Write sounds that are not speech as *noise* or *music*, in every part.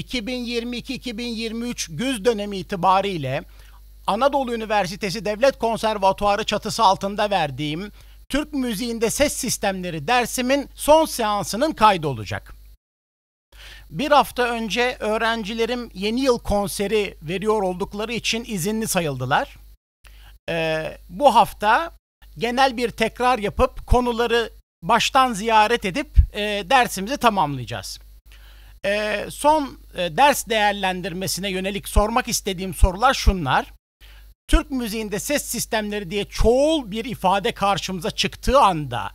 2022-2023 güz dönemi itibariyle Anadolu Üniversitesi Devlet Konservatuarı çatısı altında verdiğim Türk müziğinde ses sistemleri dersimin son seansının kaydı olacak. Bir hafta önce öğrencilerim yeni yıl konseri veriyor oldukları için izinli sayıldılar. Ee, bu hafta genel bir tekrar yapıp konuları baştan ziyaret edip e, dersimizi tamamlayacağız e, son e, ders değerlendirmesine yönelik sormak istediğim sorular şunlar. Türk müziğinde ses sistemleri diye çoğul bir ifade karşımıza çıktığı anda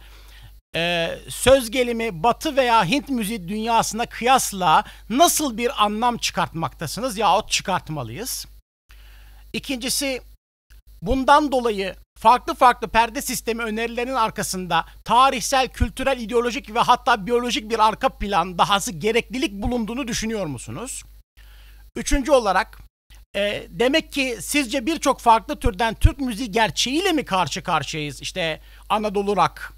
e, söz gelimi Batı veya Hint müziği dünyasına kıyasla nasıl bir anlam çıkartmaktasınız yahut çıkartmalıyız? İkincisi bundan dolayı farklı farklı perde sistemi önerilerinin arkasında tarihsel, kültürel, ideolojik ve hatta biyolojik bir arka plan dahası gereklilik bulunduğunu düşünüyor musunuz? Üçüncü olarak e, demek ki sizce birçok farklı türden Türk müziği gerçeğiyle mi karşı karşıyayız? İşte Anadolu rock,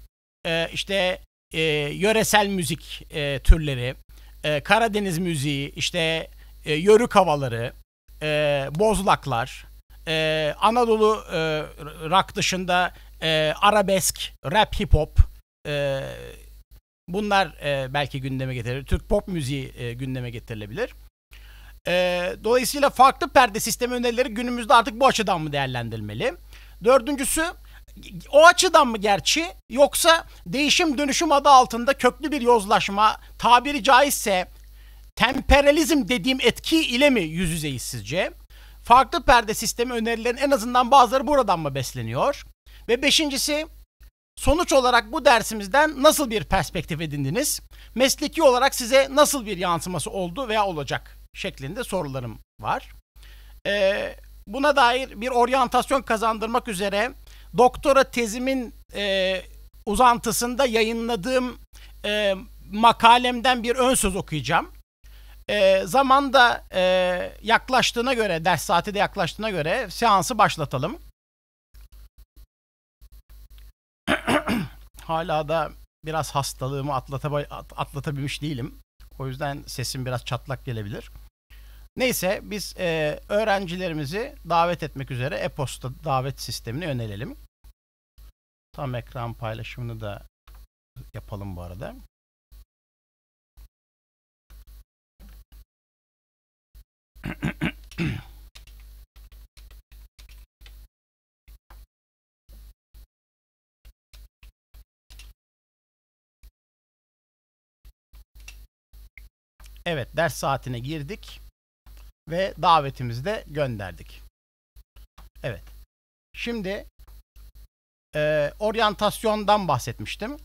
e, işte e, yöresel müzik e, türleri, e, Karadeniz müziği, işte e, yörük havaları, e, bozlaklar, e, Anadolu e, rock dışında e, arabesk, rap, hip hop e, bunlar e, belki gündeme getirilir. Türk pop müziği e, gündeme getirilebilir. E, dolayısıyla farklı perde sistemi önerileri günümüzde artık bu açıdan mı değerlendirilmeli? Dördüncüsü o açıdan mı gerçi yoksa değişim dönüşüm adı altında köklü bir yozlaşma tabiri caizse temperalizm dediğim etki ile mi yüz yüzeyiz sizce? farklı perde sistemi önerilerin en azından bazıları buradan mı besleniyor? Ve beşincisi sonuç olarak bu dersimizden nasıl bir perspektif edindiniz? Mesleki olarak size nasıl bir yansıması oldu veya olacak şeklinde sorularım var. Ee, buna dair bir oryantasyon kazandırmak üzere doktora tezimin e, uzantısında yayınladığım e, makalemden bir ön söz okuyacağım. E, ee, zaman da e, yaklaştığına göre, ders saati de yaklaştığına göre seansı başlatalım. *clears throat* Hala da biraz hastalığımı atlatabilmiş değilim. O yüzden sesim biraz çatlak gelebilir. Neyse biz e, öğrencilerimizi davet etmek üzere e-posta davet sistemini yönelelim. Tam ekran paylaşımını da yapalım bu arada. *clears throat* Evet ders saatine girdik ve davetimizi de gönderdik. Evet. Şimdi e, oryantasyondan bahsetmiştim.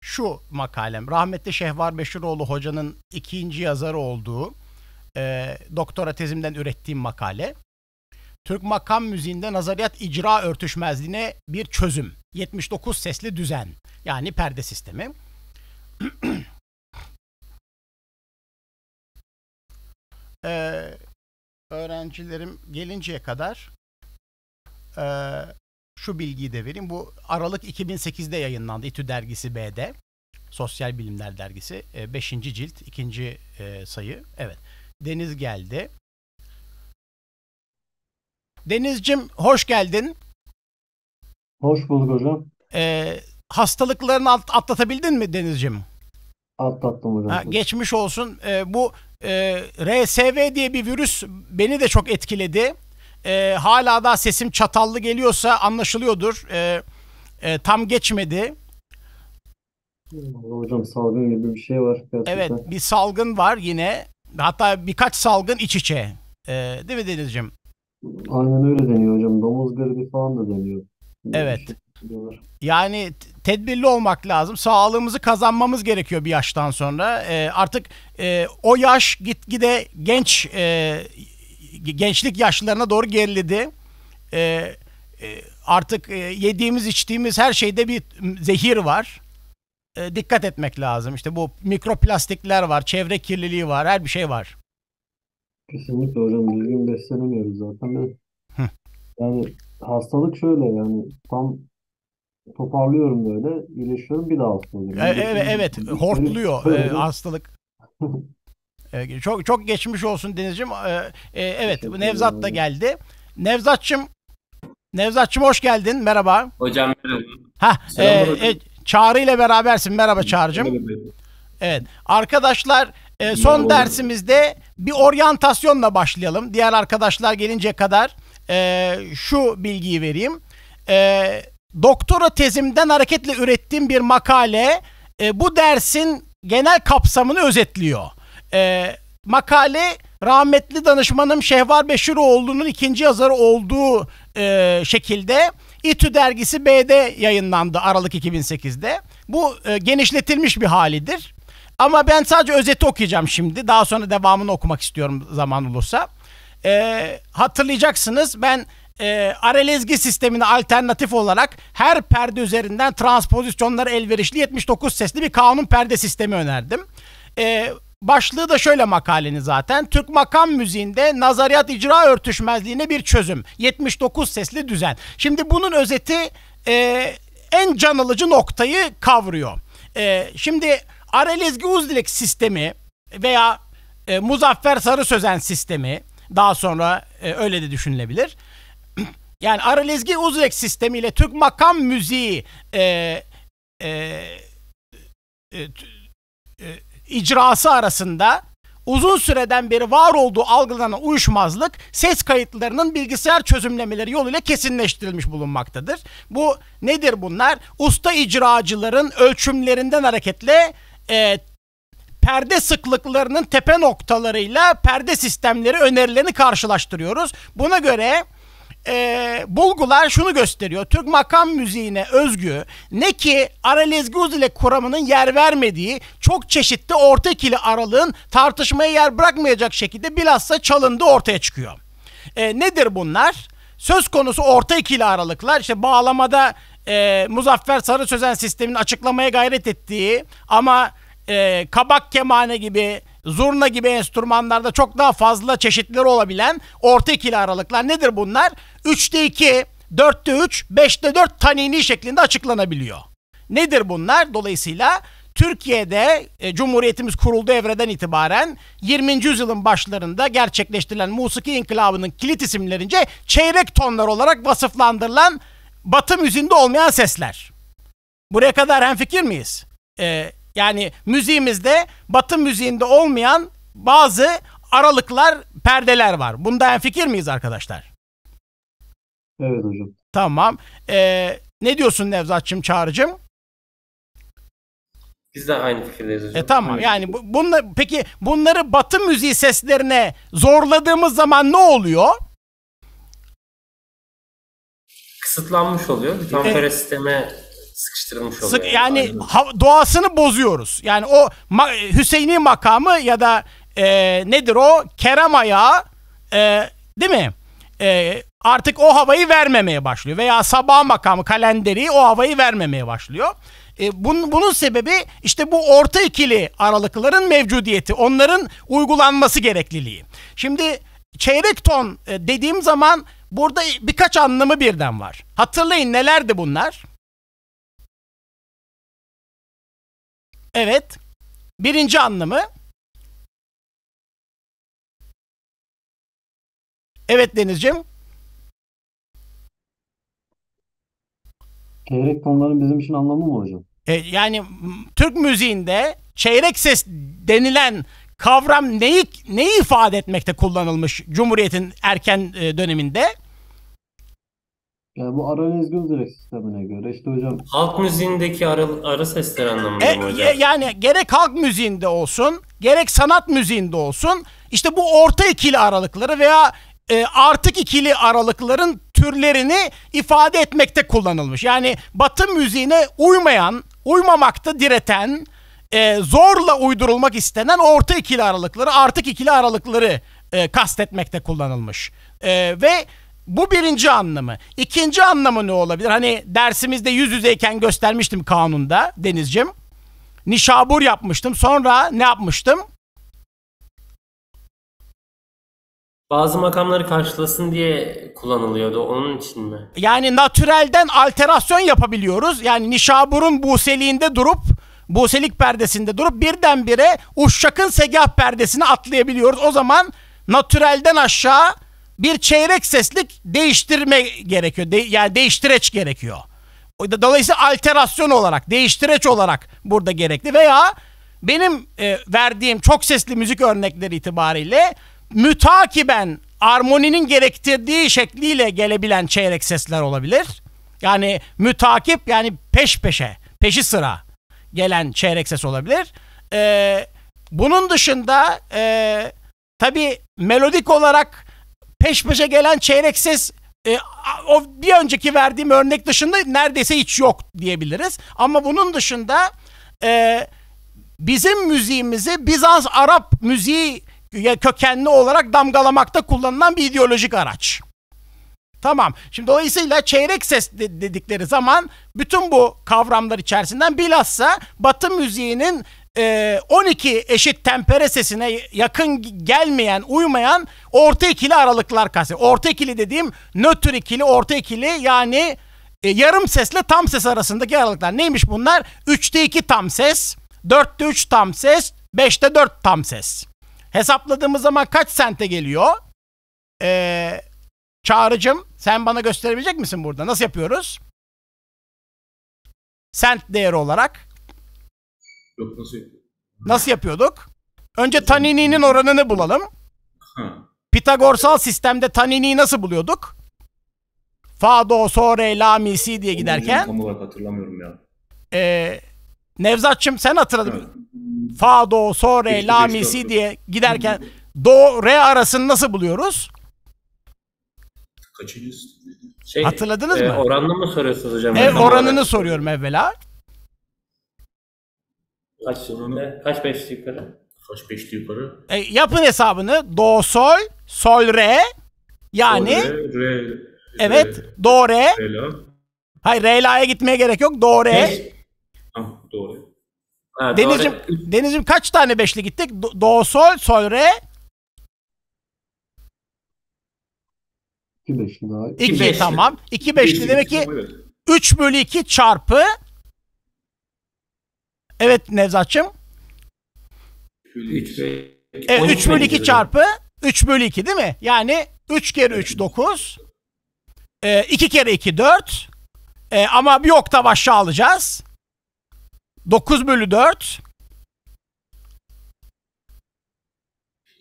Şu makalem rahmetli Şehvar Beşiroğlu hocanın ikinci yazarı olduğu e, doktora tezimden ürettiğim makale. Türk makam müziğinde nazariyat icra örtüşmezliğine bir çözüm. 79 sesli düzen yani perde sistemi. ee, *clears throat* öğrencilerim gelinceye kadar e, şu bilgiyi de vereyim. Bu Aralık 2008'de yayınlandı İTÜ Dergisi B'de. Sosyal Bilimler Dergisi. 5. E, cilt 2. E, sayı. Evet. Deniz geldi. Denizcim hoş geldin. Hoş bulduk hocam. Ee, hastalıklarını at- atlatabildin mi Denizcim? Atlattım hocam. Ha, geçmiş olsun. Ee, bu e, RSV diye bir virüs beni de çok etkiledi. Ee, hala da sesim çatallı geliyorsa anlaşılıyordur. Ee, e, tam geçmedi. Hocam salgın gibi bir şey var. Gerçekten. Evet bir salgın var yine. Hatta birkaç salgın iç içe. Ee, değil mi Deniz'ciğim? Aynen öyle deniyor hocam. Domuz gribi falan da deniyor. Evet. Şey yani tedbirli olmak lazım. Sağlığımızı kazanmamız gerekiyor bir yaştan sonra. E, artık e, o yaş gitgide genç e, gençlik yaşlarına doğru geriledi. E, e, artık e, yediğimiz içtiğimiz her şeyde bir zehir var e, dikkat etmek lazım. İşte bu mikroplastikler var, çevre kirliliği var, her bir şey var. Kesinlikle hocam düzgün beslenemiyoruz zaten. Ben, yani hastalık şöyle yani tam toparlıyorum böyle iyileşiyorum bir daha hastalık. E, evet evet hortluyor e, hastalık. *laughs* e, çok çok geçmiş olsun Denizciğim. E, e, evet Teşekkür Nevzat da geldi. Nevzatçım Nevzatçım hoş geldin. Merhaba. Hocam merhaba. Ha, e, e, Çağrı ile berabersin. Merhaba Çağrı'cığım. Evet. Arkadaşlar e, son Merhaba. dersimizde bir oryantasyonla başlayalım. Diğer arkadaşlar gelince kadar e, şu bilgiyi vereyim. E, doktora tezimden hareketle ürettiğim bir makale e, bu dersin genel kapsamını özetliyor. E, makale rahmetli danışmanım Şehvar Beşiroğlu'nun ikinci yazarı olduğu e, şekilde İTÜ dergisi B'de yayınlandı Aralık 2008'de. Bu e, genişletilmiş bir halidir. Ama ben sadece özeti okuyacağım şimdi. Daha sonra devamını okumak istiyorum zaman olursa. E, hatırlayacaksınız ben e, aralezgi sistemine alternatif olarak her perde üzerinden transpozisyonları elverişli 79 sesli bir kanun perde sistemi önerdim. E, Başlığı da şöyle makalenin zaten. Türk makam müziğinde nazariyat icra örtüşmezliğine bir çözüm. 79 sesli düzen. Şimdi bunun özeti e, en can alıcı noktayı kavruyor. E, şimdi Arelezgi Uzdilek sistemi veya e, Muzaffer Sarı Sözen sistemi daha sonra e, öyle de düşünülebilir. *clears throat* Yani Aralezgi Uzrek sistemiyle Türk makam müziği e, e, e, e, icrası arasında uzun süreden beri var olduğu algılanan uyuşmazlık ses kayıtlarının bilgisayar çözümlemeleri yoluyla kesinleştirilmiş bulunmaktadır. Bu nedir bunlar? Usta icracıların ölçümlerinden hareketle e, perde sıklıklarının tepe noktalarıyla perde sistemleri önerilerini karşılaştırıyoruz. Buna göre e, bulgular şunu gösteriyor. Türk makam müziğine özgü ne ki Aralez ile kuramının yer vermediği çok çeşitli orta ikili aralığın tartışmaya yer bırakmayacak şekilde bilhassa çalındığı ortaya çıkıyor. E, nedir bunlar? Söz konusu orta ikili aralıklar işte bağlamada e, Muzaffer Sarı Sözen sistemin açıklamaya gayret ettiği ama e, kabak kemane gibi zurna gibi enstrümanlarda çok daha fazla çeşitleri olabilen orta ikili aralıklar nedir bunlar? 3'te 2, 4'te 3, 5'te 4 tanini şeklinde açıklanabiliyor. Nedir bunlar? Dolayısıyla Türkiye'de e, Cumhuriyetimiz kuruldu evreden itibaren 20. yüzyılın başlarında gerçekleştirilen musiki inkılabının kilit isimlerince çeyrek tonlar olarak vasıflandırılan batı müziğinde olmayan sesler. Buraya kadar hemfikir miyiz? E, yani müziğimizde batı müziğinde olmayan bazı aralıklar, perdeler var. Bunda en fikir miyiz arkadaşlar? Evet hocam. Tamam. Ee, ne diyorsun Nevzatçım, Çağrı'cım? Biz de aynı fikirdeyiz hocam. E tamam aynı yani bu, bunla, peki bunları batı müziği seslerine zorladığımız zaman ne oluyor? Kısıtlanmış oluyor. Tam e, sisteme sıkıştırılmış oluyor. Sık, yani, ha, doğasını bozuyoruz. Yani o ma, Hüseyin'i makamı ya da e, nedir o Kerem ayağı e, değil mi? E, artık o havayı vermemeye başlıyor. Veya sabah makamı kalenderi o havayı vermemeye başlıyor. E, bunun, bunun sebebi işte bu orta ikili aralıkların mevcudiyeti. Onların uygulanması gerekliliği. Şimdi çeyrek ton e, dediğim zaman burada birkaç anlamı birden var. Hatırlayın nelerdi bunlar? Evet. Birinci anlamı Evet Denizciğim. Çeyrek tonların bizim için anlamı mı hocam? E, yani Türk müziğinde çeyrek ses denilen kavram neyi neyi ifade etmekte kullanılmış Cumhuriyet'in erken e, döneminde? Yani ee, bu aralez göz direk sistemine göre işte hocam. Halk müziğindeki ara, ara sesler anlamında e, mı hocam? Yani gerek halk müziğinde olsun, gerek sanat müziğinde olsun. işte bu orta ikili aralıkları veya e, artık ikili aralıkların türlerini ifade etmekte kullanılmış. Yani batı müziğine uymayan, uymamakta direten, e, zorla uydurulmak istenen orta ikili aralıkları, artık ikili aralıkları e, kastetmekte kullanılmış. E, ve bu birinci anlamı. İkinci anlamı ne olabilir? Hani dersimizde yüz yüzeyken göstermiştim kanunda Deniz'cim. Nişabur yapmıştım. Sonra ne yapmıştım? Bazı makamları karşılasın diye kullanılıyordu. Onun için mi? Yani natürelden alterasyon yapabiliyoruz. Yani Nişabur'un Buseliğinde durup Buselik perdesinde durup birdenbire Uşşak'ın Segah perdesini atlayabiliyoruz. O zaman natürelden aşağı bir çeyrek seslik değiştirme gerekiyor. De, yani değiştireç gerekiyor. Dolayısıyla alterasyon olarak, değiştireç olarak burada gerekli veya benim e, verdiğim çok sesli müzik örnekleri itibariyle mütakiben armoninin gerektirdiği şekliyle gelebilen çeyrek sesler olabilir. Yani mütakip yani peş peşe, peşi sıra gelen çeyrek ses olabilir. E, bunun dışında e, tabii melodik olarak peş peşe gelen çeyreksiz e, o bir önceki verdiğim örnek dışında neredeyse hiç yok diyebiliriz. Ama bunun dışında e, bizim müziğimizi Bizans Arap müziği kökenli olarak damgalamakta kullanılan bir ideolojik araç. Tamam. Şimdi dolayısıyla çeyrek ses dedikleri zaman bütün bu kavramlar içerisinden bilhassa Batı müziğinin e, ee, 12 eşit tempere sesine yakın gelmeyen, uymayan orta ikili aralıklar kastediyor. Orta ikili dediğim nötr ikili, orta ikili yani e, yarım sesle tam ses arasındaki aralıklar. Neymiş bunlar? 3'te 2 tam ses, 4'te 3 tam ses, 5'te 4 tam ses. Hesapladığımız zaman kaç sente geliyor? Ee, çağrıcım sen bana gösterebilecek misin burada? Nasıl yapıyoruz? Sent değeri olarak. Yok nasıl yapıyorduk? Nasıl yapıyorduk? Önce Tanini'nin oranını bulalım. Pitagorsal sistemde tanini nasıl buluyorduk? Fa, do, so, re, la, mi, si diye giderken. Tam olarak hatırlamıyorum ya. Ee, Nevzatçım sen hatırladın mı? Fa, do, so, re, Geçti, la, mi, si diye giderken do, re arasını nasıl buluyoruz? Kaçıncı? Şey, Hatırladınız e, mı? Oranını mı soruyorsunuz hocam? E, oranını soruyorum evvela. Kaç, sorunu, kaç beşli yukarı? Kaç beşli yukarı? E, yapın hesabını. Do, sol, sol, re. Yani. Do, re, re, re, evet. Do, re. re la. Hayır, re, la'ya gitmeye gerek yok. Do, re. Beş. do, re. Denizim. Denizim kaç tane beşli gittik? Do, do sol, sol, re. İki beşli daha. İki, iki beşli. tamam. İki beşli, beşli demek ki 3 bölü 2 çarpı Evet Nevzat'cığım. 3 bölü 2. 3 bölü 2 çarpı 3 bölü 2 değil mi? Yani 3 kere 3 9. E, 2 kere 2 4. E, ama bir oktav aşağı alacağız. 9 bölü 4.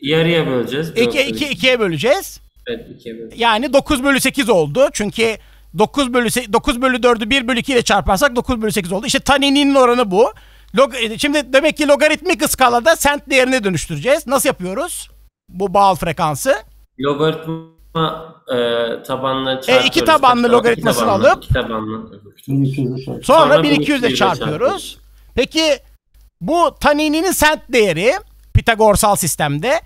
Yarıya böleceğiz. 2, 2, 2'ye böleceğiz. Evet 2'ye böleceğiz. Yani 9 bölü 8 oldu. Çünkü 9 bölü, 9 bölü 4'ü 1 bölü 2 ile çarparsak 9 bölü 8 oldu. İşte taninin oranı bu. Log e, Şimdi demek ki logaritmik skalada sent değerine dönüştüreceğiz. Nasıl yapıyoruz? Bu bağıl frekansı. Logaritma e, tabanla çarpıyoruz. E, iki tabanlı logaritmasını tabanlı, alıp iki tabanlı. sonra, sonra 1200 ile çarpıyoruz. Peki bu tanini'nin sent değeri Pitagorsal sistemde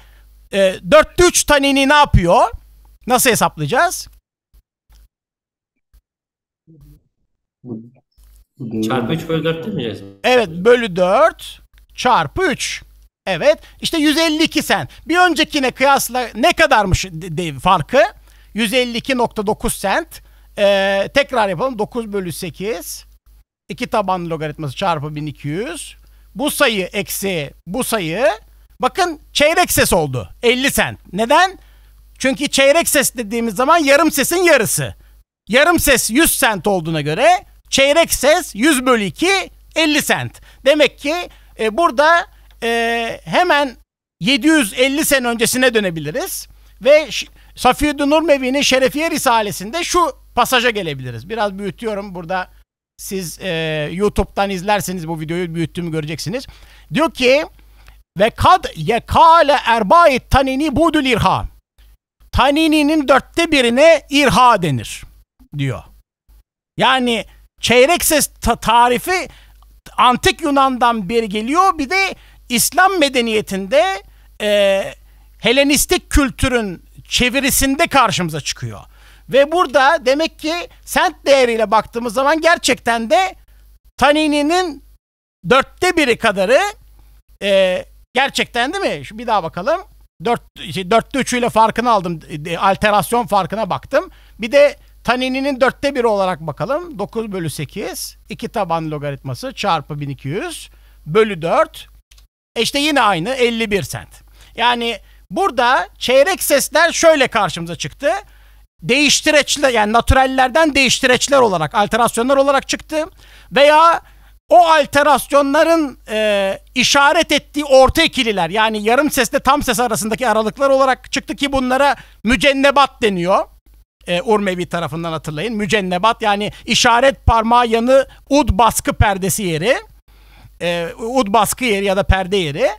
e, 4'te 3 tanini ne yapıyor? Nasıl hesaplayacağız? Çarpı 3 bölü 4 demeyeceğiz mi? Evet bölü 4 çarpı 3. Evet işte 152 sen. Bir öncekine kıyasla ne kadarmış farkı? 152.9 sent. Ee, tekrar yapalım 9 bölü 8. 2 taban logaritması çarpı 1200. Bu sayı eksi bu sayı. Bakın çeyrek ses oldu. 50 sent. Neden? Çünkü çeyrek ses dediğimiz zaman yarım sesin yarısı. Yarım ses 100 sent olduğuna göre Çeyrek ses 100 bölü 2 50 sent. Demek ki e, burada e, hemen 750 sene öncesine dönebiliriz. Ve Safiyeddin Nurmevi'nin Şerefiye Risalesi'nde şu pasaja gelebiliriz. Biraz büyütüyorum burada. Siz e, YouTube'dan izlerseniz bu videoyu büyüttüğümü göreceksiniz. Diyor ki ve kad yekale erbai tanini budul irha. Tanini'nin dörtte birine irha denir diyor. Yani Çeyrek ses ta- tarifi antik Yunan'dan beri geliyor. Bir de İslam medeniyetinde e, Helenistik kültürün çevirisinde karşımıza çıkıyor. Ve burada demek ki sent değeriyle baktığımız zaman gerçekten de Tanini'nin dörtte biri kadarı e, gerçekten değil mi? Şu bir daha bakalım. Dört, işte dörtte üçüyle farkını aldım. E, alterasyon farkına baktım. Bir de Tanini'nin dörtte biri olarak bakalım. 9 bölü 8. 2 taban logaritması çarpı 1200 bölü 4. E işte yine aynı 51 sent. Yani burada çeyrek sesler şöyle karşımıza çıktı. Değiştireçler yani natürellerden değiştireçler olarak alterasyonlar olarak çıktı. Veya o alterasyonların e, işaret ettiği orta ikililer yani yarım sesle tam ses arasındaki aralıklar olarak çıktı ki bunlara mücennebat deniyor e, Urmevi tarafından hatırlayın. Mücennebat yani işaret parmağı yanı ud baskı perdesi yeri. E, ud baskı yeri ya da perde yeri.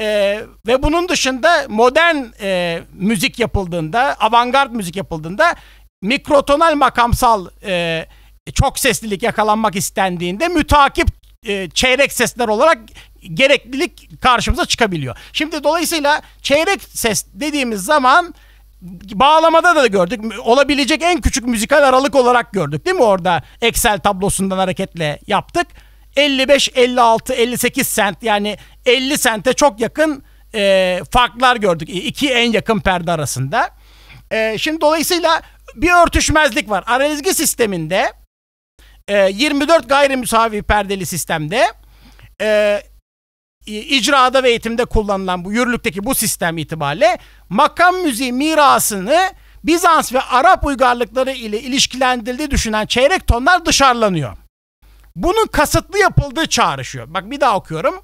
E, ve bunun dışında modern e, müzik yapıldığında, avantgard müzik yapıldığında mikrotonal makamsal e, çok seslilik yakalanmak istendiğinde mütakip e, çeyrek sesler olarak gereklilik karşımıza çıkabiliyor. Şimdi dolayısıyla çeyrek ses dediğimiz zaman bağlamada da gördük. Olabilecek en küçük müzikal aralık olarak gördük değil mi orada? Excel tablosundan hareketle yaptık. 55, 56, 58 sent yani 50 sente çok yakın e, farklar gördük. İki en yakın perde arasında. E, şimdi dolayısıyla bir örtüşmezlik var. Aralezgi sisteminde e, 24 gayrimüsavi perdeli sistemde e, icrada ve eğitimde kullanılan bu yürürlükteki bu sistem itibariyle makam müziği mirasını Bizans ve Arap uygarlıkları ile ilişkilendirildiği düşünen çeyrek tonlar dışarılanıyor. Bunun kasıtlı yapıldığı çağrışıyor. Bak bir daha okuyorum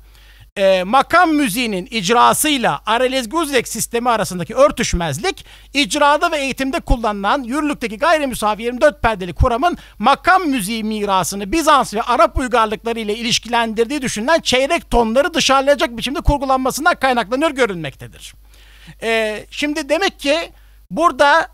e, makam müziğinin icrasıyla Areliz Guzek sistemi arasındaki örtüşmezlik icrada ve eğitimde kullanılan yürürlükteki gayrimüsavi 24 perdeli kuramın makam müziği mirasını Bizans ve Arap uygarlıkları ile ilişkilendirdiği düşünülen çeyrek tonları dışarılayacak biçimde kurgulanmasından kaynaklanıyor görünmektedir. E, şimdi demek ki burada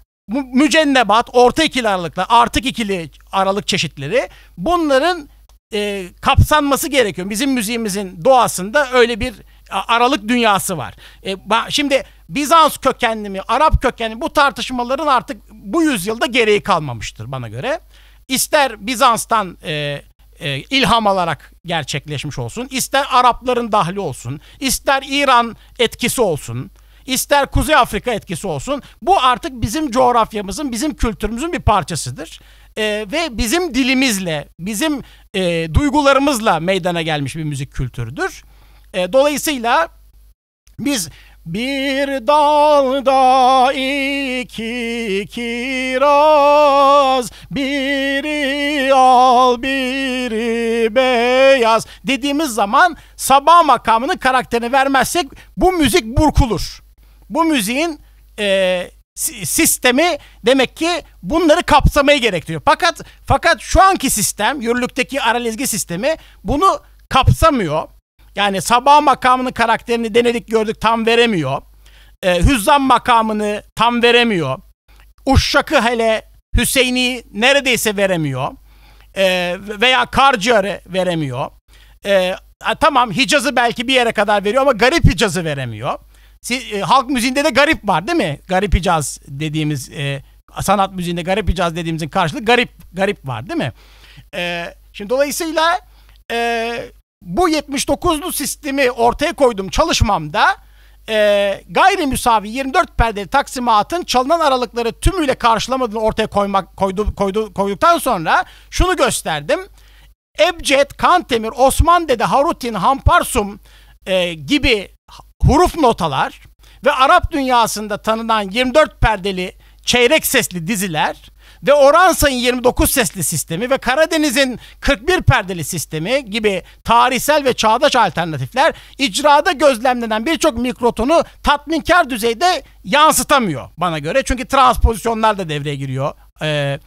mücennebat, orta ikili aralıklar, artık ikili aralık çeşitleri bunların e, kapsanması gerekiyor. Bizim müziğimizin doğasında öyle bir aralık dünyası var. E, şimdi Bizans kökenli mi, Arap kökenli bu tartışmaların artık bu yüzyılda gereği kalmamıştır bana göre. İster Bizans'tan e, e, ilham alarak gerçekleşmiş olsun, ister Arapların dahli olsun, ister İran etkisi olsun, ister Kuzey Afrika etkisi olsun. Bu artık bizim coğrafyamızın, bizim kültürümüzün bir parçasıdır. E, ve bizim dilimizle, bizim e, duygularımızla meydana gelmiş bir müzik kültürüdür. E, dolayısıyla biz bir dalda iki kiraz, biri al biri beyaz dediğimiz zaman sabah makamının karakterini vermezsek bu müzik burkulur. Bu müziğin e, sistemi demek ki bunları kapsamayı gerektiriyor. Fakat fakat şu anki sistem, yürürlükteki aralezgi sistemi bunu kapsamıyor. Yani sabah makamının karakterini denedik gördük tam veremiyor. E, Hüzzam makamını tam veremiyor. Uşşak'ı hele Hüseyin'i neredeyse veremiyor. E, veya Karciğer'i veremiyor. E, tamam Hicaz'ı belki bir yere kadar veriyor ama garip Hicaz'ı veremiyor. Siz, e, halk müziğinde de garip var değil mi? Garip caz dediğimiz e, sanat müziğinde garip caz dediğimizin karşılığı garip garip var değil mi? E, şimdi dolayısıyla e, bu 79'lu sistemi ortaya koydum çalışmamda e, gayri 24 perdeli taksimatın çalınan aralıkları tümüyle karşılamadığını ortaya koymak koydu, koydu, koyduktan sonra şunu gösterdim. Ebced, Kantemir, Osman Dede, Harutin, Hamparsum e, gibi huruf notalar ve Arap dünyasında tanınan 24 perdeli çeyrek sesli diziler ve Oransa'nın 29 sesli sistemi ve Karadeniz'in 41 perdeli sistemi gibi tarihsel ve çağdaş alternatifler icrada gözlemlenen birçok mikrotonu tatminkar düzeyde yansıtamıyor bana göre. Çünkü transpozisyonlar da devreye giriyor. Ee,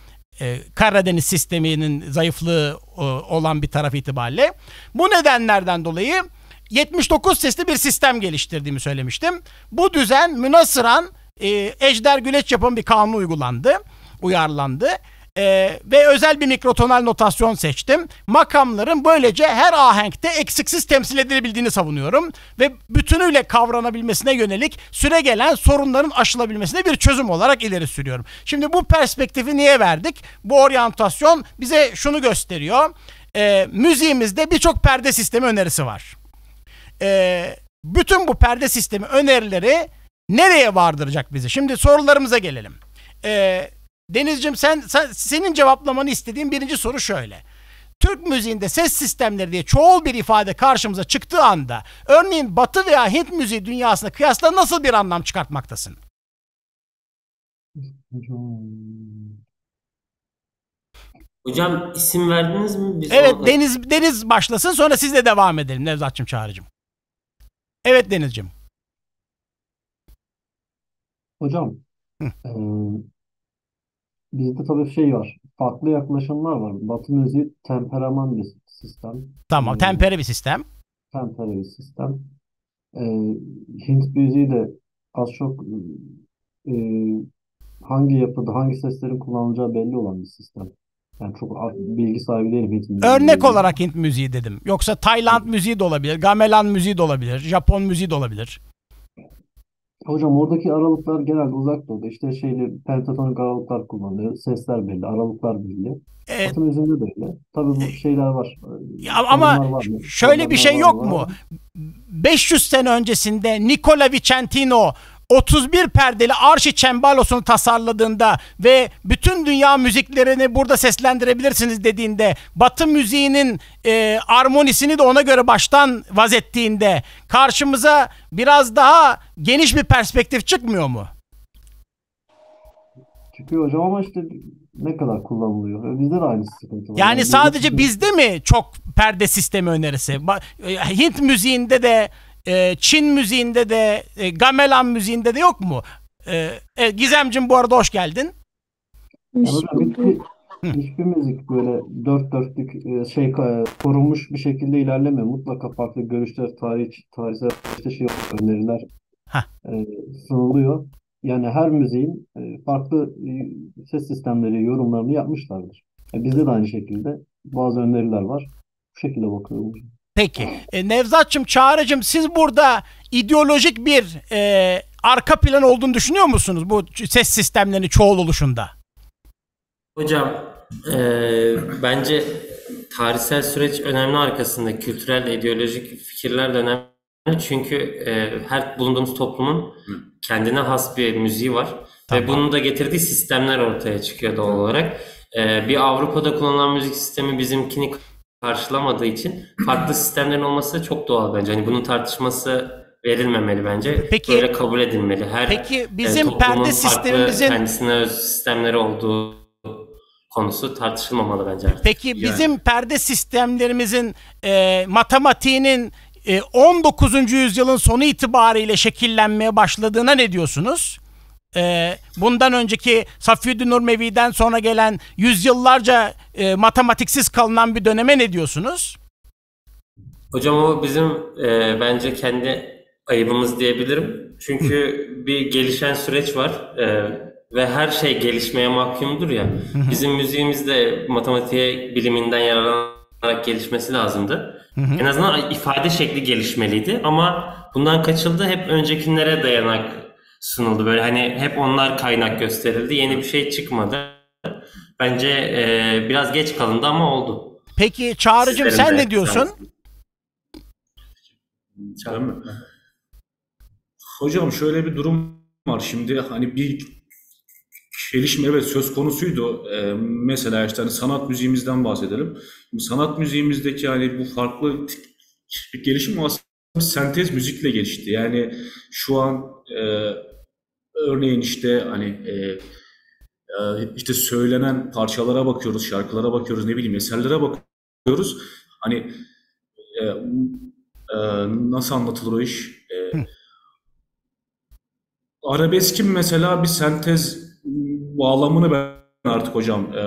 e, Karadeniz sisteminin zayıflığı e, olan bir taraf itibariyle. Bu nedenlerden dolayı 79 sesli bir sistem geliştirdiğimi söylemiştim. Bu düzen münasıran e, Ejder Güleç yapım bir kanunu uygulandı, uyarlandı. Ee, ve özel bir mikrotonal notasyon seçtim. Makamların böylece her ahenkte eksiksiz temsil edilebildiğini savunuyorum ve bütünüyle kavranabilmesine yönelik süre gelen sorunların aşılabilmesine bir çözüm olarak ileri sürüyorum. Şimdi bu perspektifi niye verdik? Bu oryantasyon bize şunu gösteriyor. E, müziğimizde birçok perde sistemi önerisi var e, bütün bu perde sistemi önerileri nereye vardıracak bizi? Şimdi sorularımıza gelelim. E, Deniz'cim sen, sen senin cevaplamanı istediğim birinci soru şöyle. Türk müziğinde ses sistemleri diye çoğul bir ifade karşımıza çıktığı anda örneğin Batı veya Hint müziği dünyasına kıyasla nasıl bir anlam çıkartmaktasın? Hocam isim verdiniz mi? Biz evet orada... Deniz Deniz başlasın sonra sizle devam edelim Nevzatçım Çağrıcığım. Evet Denizcim. Hocam, e, bizde tabii şey var. Farklı yaklaşımlar var. Batı müziği temperaman bir sistem. Tamam, E, tempere bir sistem. tempere bir sistem. E, Hint müziği de az çok e, hangi yapıda, hangi seslerin kullanılacağı belli olan bir sistem. Yani çok bilgi sahibi değilim. Hint Örnek olarak Hint müziği dedim. Yoksa Tayland müziği de olabilir, Gamelan müziği de olabilir, Japon müziği de olabilir. Hocam oradaki aralıklar genelde uzak doğuda. İşte şeyli pentatonik aralıklar kullanılıyor. Sesler belli, aralıklar belli. Ee, Atın üzerinde de öyle. Tabii bu e, şeyler var. Ya ama var şöyle bir şey yok var. mu? 500 sene öncesinde Nikola Vicentino 31 perdeli Arşi Çembalos'unu tasarladığında ve bütün dünya müziklerini burada seslendirebilirsiniz dediğinde Batı müziğinin e, armonisini de ona göre baştan vaz ettiğinde karşımıza biraz daha geniş bir perspektif çıkmıyor mu? Çıkıyor hocam ama işte ne kadar kullanılıyor? E, bizde de aynı sıkıntı var. Yani, yani sadece bizde mi çok perde sistemi önerisi? E, Hint müziğinde de e, Çin müziğinde de e, gamelan müziğinde de yok mu? E, e, Gizemcim bu arada hoş geldin. Hiçbir, müzik böyle dört dörtlük e, şey e, korunmuş bir şekilde ilerlemiyor. Mutlaka farklı görüşler, tarih, tarihsel işte şey öneriler Heh. E, sunuluyor. Yani her müziğin farklı ses sistemleri, yorumlarını yapmışlardır. Bizde de aynı şekilde bazı öneriler var. Bu şekilde bakıyorum. Peki. E, Nevzatçım, Çağrı'cım siz burada ideolojik bir e, arka plan olduğunu düşünüyor musunuz bu ses sistemlerini çoğul oluşunda? Hocam e, bence tarihsel süreç önemli arkasında kültürel, ideolojik fikirler de önemli. Çünkü e, her bulunduğumuz toplumun kendine has bir müziği var. Tamam. Ve bunun da getirdiği sistemler ortaya çıkıyor doğal olarak. E, bir Avrupa'da kullanılan müzik sistemi bizimkini karşılamadığı için farklı sistemlerin olması çok doğal bence. Hani bunun tartışması verilmemeli bence. Peki, Böyle kabul edilmeli. Her peki e, bizim e, perde sistemimizin kendisine öz sistemleri olduğu konusu tartışılmamalı bence. Artık. Peki bizim perde sistemlerimizin e, matematiğinin e, 19. yüzyılın sonu itibariyle şekillenmeye başladığına ne diyorsunuz? e, bundan önceki Safiyüddin Nurmevi'den sonra gelen yüzyıllarca e, matematiksiz kalınan bir döneme ne diyorsunuz? Hocam o bizim e, bence kendi ayıbımız diyebilirim. Çünkü *laughs* bir gelişen süreç var e, ve her şey gelişmeye mahkumdur ya. Bizim müziğimiz de matematiğe biliminden yararlanarak gelişmesi lazımdı. en azından ifade şekli gelişmeliydi ama bundan kaçıldı hep öncekinlere dayanak sunuldu. Böyle hani hep onlar kaynak gösterildi. Yeni bir şey çıkmadı. Bence e, biraz geç kalındı ama oldu. Peki Çağrı'cığım sen ne diyorsun? Çağrı mı? Hocam şöyle bir durum var şimdi hani bir çelişme evet söz konusuydu. Ee, mesela işte hani sanat müziğimizden bahsedelim. Şimdi sanat müziğimizdeki hani bu farklı tip, gelişim aslında sentez müzikle gelişti. Yani şu an e, örneğin işte hani e, işte söylenen parçalara bakıyoruz, şarkılara bakıyoruz, ne bileyim eserlere bakıyoruz. Hani e, e, nasıl anlatılır o iş? E, arabeskin mesela bir sentez bağlamını ben artık hocam e,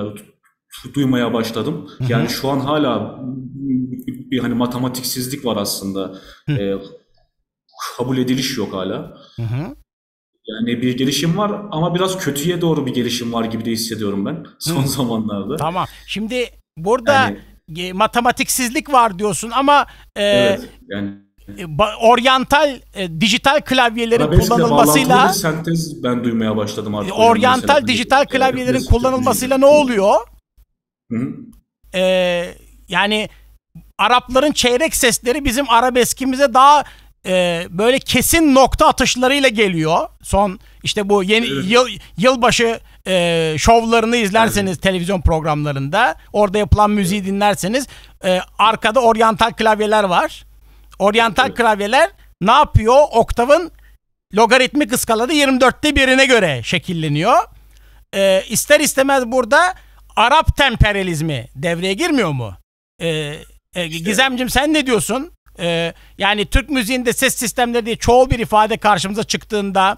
duymaya başladım. Yani şu an hala bir hani matematiksizlik var aslında. E, kabul ediliş yok hala. Hı hı. Yani bir gelişim var ama biraz kötüye doğru bir gelişim var gibi de hissediyorum ben son hı. zamanlarda. Tamam. Şimdi burada yani, matematiksizlik var diyorsun ama e, evet, yani e, oryantal e, dijital klavyelerin Arabeskle kullanılmasıyla bir sentez ben duymaya başladım artık. Oryantal dijital klavyelerin kullanılmasıyla ne oluyor? hı. E, yani Arapların çeyrek sesleri bizim arabeskimize daha e, böyle kesin nokta atışlarıyla geliyor. Son işte bu yeni evet. yıl, yılbaşı e, şovlarını izlerseniz evet. televizyon programlarında orada yapılan müziği dinlerseniz e, arkada oryantal klavyeler var. Oryantal evet. klavyeler ne yapıyor? Oktavın logaritmik ıskaladı 24'te birine göre şekilleniyor. E, ister istemez burada Arap temperalizmi devreye girmiyor mu? E, e, Gizemcim sen ne diyorsun? e, yani Türk müziğinde ses sistemleri diye çoğu bir ifade karşımıza çıktığında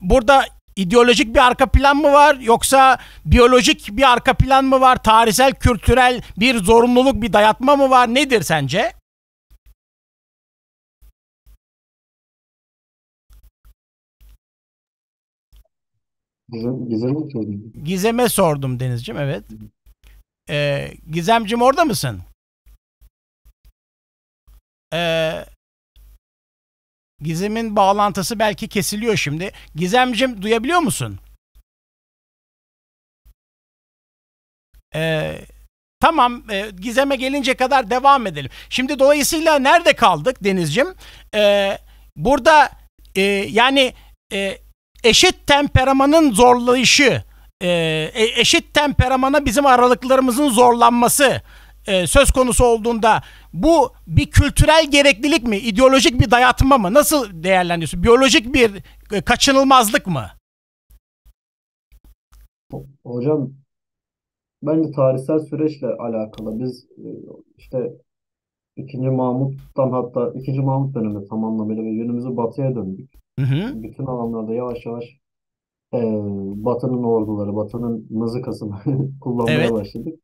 burada ideolojik bir arka plan mı var yoksa biyolojik bir arka plan mı var? Tarihsel, kültürel bir zorunluluk, bir dayatma mı var? Nedir sence? Gizem'e sordum. Gizem'e sordum Deniz'ciğim evet. Ee, Gizem'cim orada mısın? e, Gizem'in bağlantısı belki kesiliyor şimdi. Gizemcim duyabiliyor musun? Ee, tamam e, Gizem'e gelince kadar devam edelim. Şimdi dolayısıyla nerede kaldık Deniz'cim? Ee, burada e, yani e, eşit temperamanın zorlayışı, e, e, eşit temperamana bizim aralıklarımızın zorlanması e, söz konusu olduğunda bu bir kültürel gereklilik mi? İdeolojik bir dayatma mı? Nasıl değerlendiriyorsun? Biyolojik bir e, kaçınılmazlık mı? Hocam bence tarihsel süreçle alakalı. Biz e, işte ikinci Mahmut'tan hatta ikinci Mahmut dönemi tam anlamıyla ve günümüzü batıya döndük. Hı hı. Bütün alanlarda yavaş yavaş e, batının orduları, batının mızıkasını *laughs* kullanmaya Evet. başladık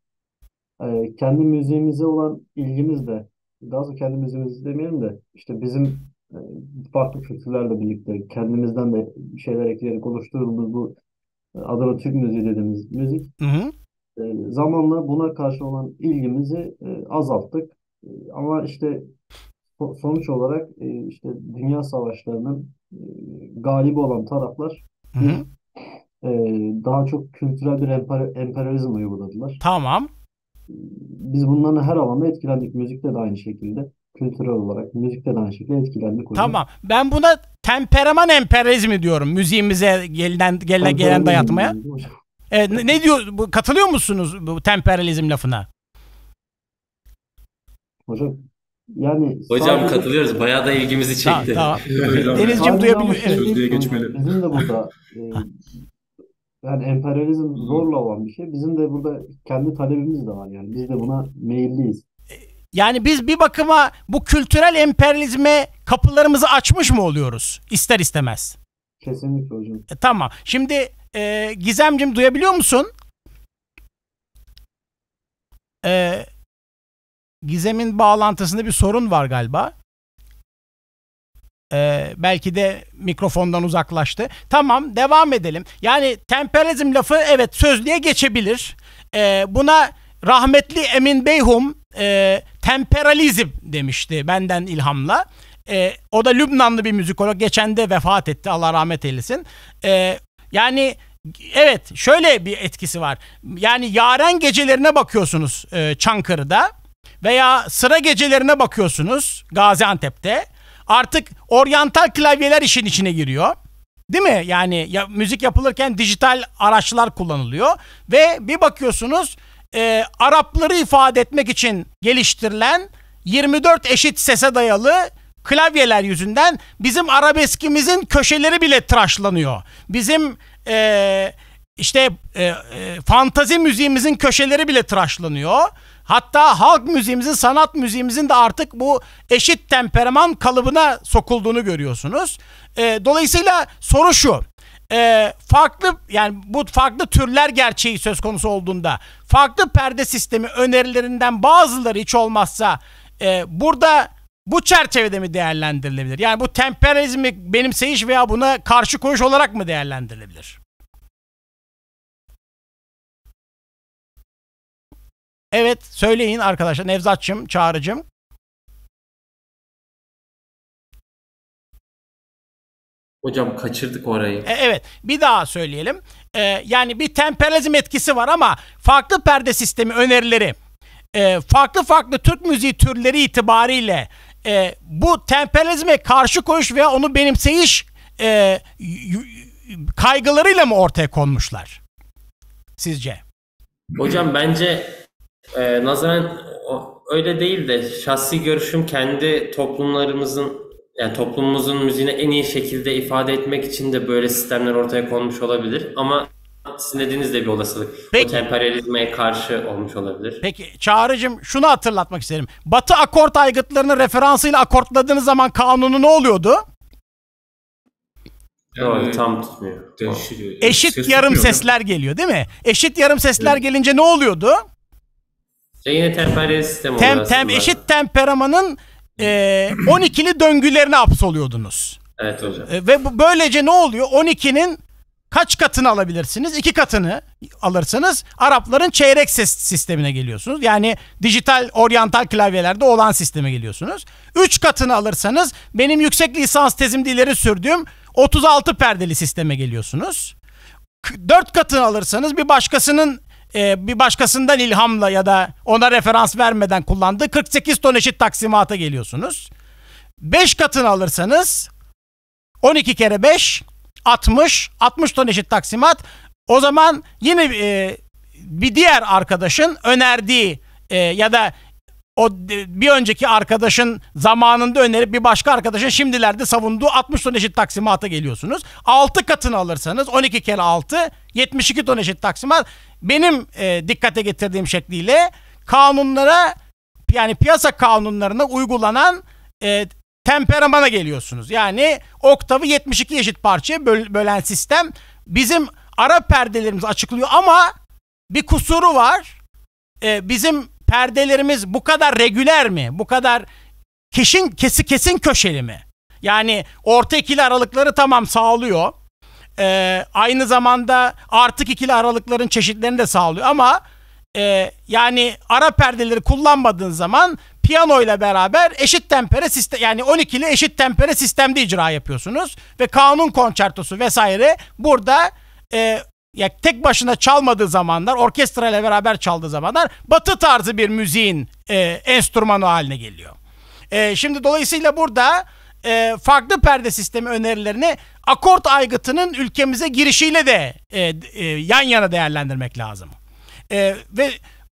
e, kendi müziğimize olan ilgimiz de daha sonra kendi müziğimizi demeyelim de işte bizim e, farklı kültürlerle birlikte kendimizden de şeyler ekleyerek oluşturduğumuz bu e, Adana Türk müziği dediğimiz müzik hı hı. E, zamanla buna karşı olan ilgimizi e, azalttık. E, ama işte sonuç olarak e, işte dünya savaşlarının e, galibi olan taraflar hı E, daha çok kültürel bir emper emperyalizm uyguladılar. Tamam. Biz bunların her alanda etkilendik. Müzikte de aynı şekilde. Kültürel olarak müzikte de aynı şekilde etkilendik. Hocam. Tamam. Ben buna temperaman emperyalizmi diyorum. Müziğimize gelen, gelen, gelen dayatmaya. E, ne, ne diyor? Katılıyor musunuz bu temperalizm lafına? Hocam yani Hocam sadece... katılıyoruz. Bayağı da ilgimizi çekti. Tamam, tamam. *laughs* Denizciğim duyabiliyor. Sözlüğe şey, geçmeli. Bizim de burada e, *laughs* yani emperyalizm zorla olan bir şey. Bizim de burada kendi talebimiz de var yani. Biz de buna meyilliyiz. Yani biz bir bakıma bu kültürel emperyalizme kapılarımızı açmış mı oluyoruz ister istemez? Kesinlikle hocam. E, tamam. Şimdi e, Gizemcim duyabiliyor musun? E, Gizem'in bağlantısında bir sorun var galiba. Ee, belki de mikrofondan uzaklaştı. Tamam devam edelim. Yani temperizm lafı evet sözlüğe geçebilir. Ee, buna rahmetli Emin Beyhum e, temperalizm demişti benden ilhamla. E, o da Lübnanlı bir müzikolog. Geçen de vefat etti Allah rahmet eylesin. E, yani evet şöyle bir etkisi var. Yani yaren gecelerine bakıyorsunuz e, Çankırı'da veya sıra gecelerine bakıyorsunuz Gaziantep'te artık oryantal klavyeler işin içine giriyor. Değil mi? Yani ya, müzik yapılırken dijital araçlar kullanılıyor ve bir bakıyorsunuz e, Arapları ifade etmek için geliştirilen 24 eşit sese dayalı klavyeler yüzünden bizim arabeskimizin köşeleri bile tıraşlanıyor. Bizim e, işte e, e, fantazi müziğimizin köşeleri bile tıraşlanıyor. Hatta halk müziğimizin, sanat müziğimizin de artık bu eşit temperaman kalıbına sokulduğunu görüyorsunuz. E, dolayısıyla soru şu. E, farklı yani bu farklı türler gerçeği söz konusu olduğunda farklı perde sistemi önerilerinden bazıları hiç olmazsa e, burada bu çerçevede mi değerlendirilebilir? Yani bu temperalizmi benimseyiş veya buna karşı koyuş olarak mı değerlendirilebilir? Evet söyleyin arkadaşlar Nevzatçım, Çağrıcım. Hocam kaçırdık orayı. E, evet bir daha söyleyelim. E, yani bir temperalizm etkisi var ama farklı perde sistemi önerileri e, farklı farklı Türk müziği türleri itibariyle e, bu temperalizme karşı koyuş veya onu benimseyiş e, kaygılarıyla mı ortaya konmuşlar sizce? Hocam bence ee, nazaran öyle değil de şahsi görüşüm kendi toplumlarımızın yani toplumumuzun müziğini en iyi şekilde ifade etmek için de böyle sistemler ortaya konmuş olabilir. Ama sizin dediğiniz de bir olasılık. Peki. O temperyalizme karşı olmuş olabilir. Peki Çağrı'cığım şunu hatırlatmak isterim. Batı akort aygıtlarını referansıyla akortladığınız zaman kanunu ne oluyordu? Doğru, yani, tam tutmuyor. Eşit Ses yarım tutmuyor sesler geliyor değil mi? Eşit yarım sesler evet. gelince ne oluyordu? İşte yine temperyal sistem tem, oluyor tem, Eşit temperamanın e, 12'li döngülerine hapsoluyordunuz. Evet hocam. E, ve bu, böylece ne oluyor? 12'nin kaç katını alabilirsiniz? İki katını alırsanız Arapların çeyrek ses sistemine geliyorsunuz. Yani dijital oryantal klavyelerde olan sisteme geliyorsunuz. Üç katını alırsanız benim yüksek lisans tezimde ileri sürdüğüm 36 perdeli sisteme geliyorsunuz. Dört katını alırsanız bir başkasının e, bir başkasından ilhamla ya da ona referans vermeden kullandığı 48 ton eşit taksimata geliyorsunuz. 5 katını alırsanız 12 kere 5 60 60 ton eşit taksimat o zaman yine e, bir diğer arkadaşın önerdiği e, ya da o bir önceki arkadaşın zamanında önerip bir başka arkadaşın şimdilerde savunduğu 60 ton eşit taksimata geliyorsunuz. 6 katını alırsanız 12 kere 6 72 ton eşit taksimat benim e, dikkate getirdiğim şekliyle kanunlara yani piyasa kanunlarına uygulanan e, temperamana geliyorsunuz. Yani oktavı 72 eşit parçaya böl bölen sistem bizim ara perdelerimiz açıklıyor ama bir kusuru var. E, bizim perdelerimiz bu kadar regüler mi? Bu kadar kesin kesi kesin köşeli mi? Yani orta ikili aralıkları tamam sağlıyor. Ee, aynı zamanda artık ikili aralıkların çeşitlerini de sağlıyor ama e, yani ara perdeleri kullanmadığın zaman piyano ile beraber eşit tempere sistem yani 12'li eşit tempere sistemde icra yapıyorsunuz ve kanun konçertosu vesaire burada e, ya tek başına çalmadığı zamanlar, orkestra ile beraber çaldığı zamanlar batı tarzı bir müziğin e, enstrümanı haline geliyor. E, şimdi dolayısıyla burada e, farklı perde sistemi önerilerini akort aygıtının ülkemize girişiyle de e, e, yan yana değerlendirmek lazım. E, ve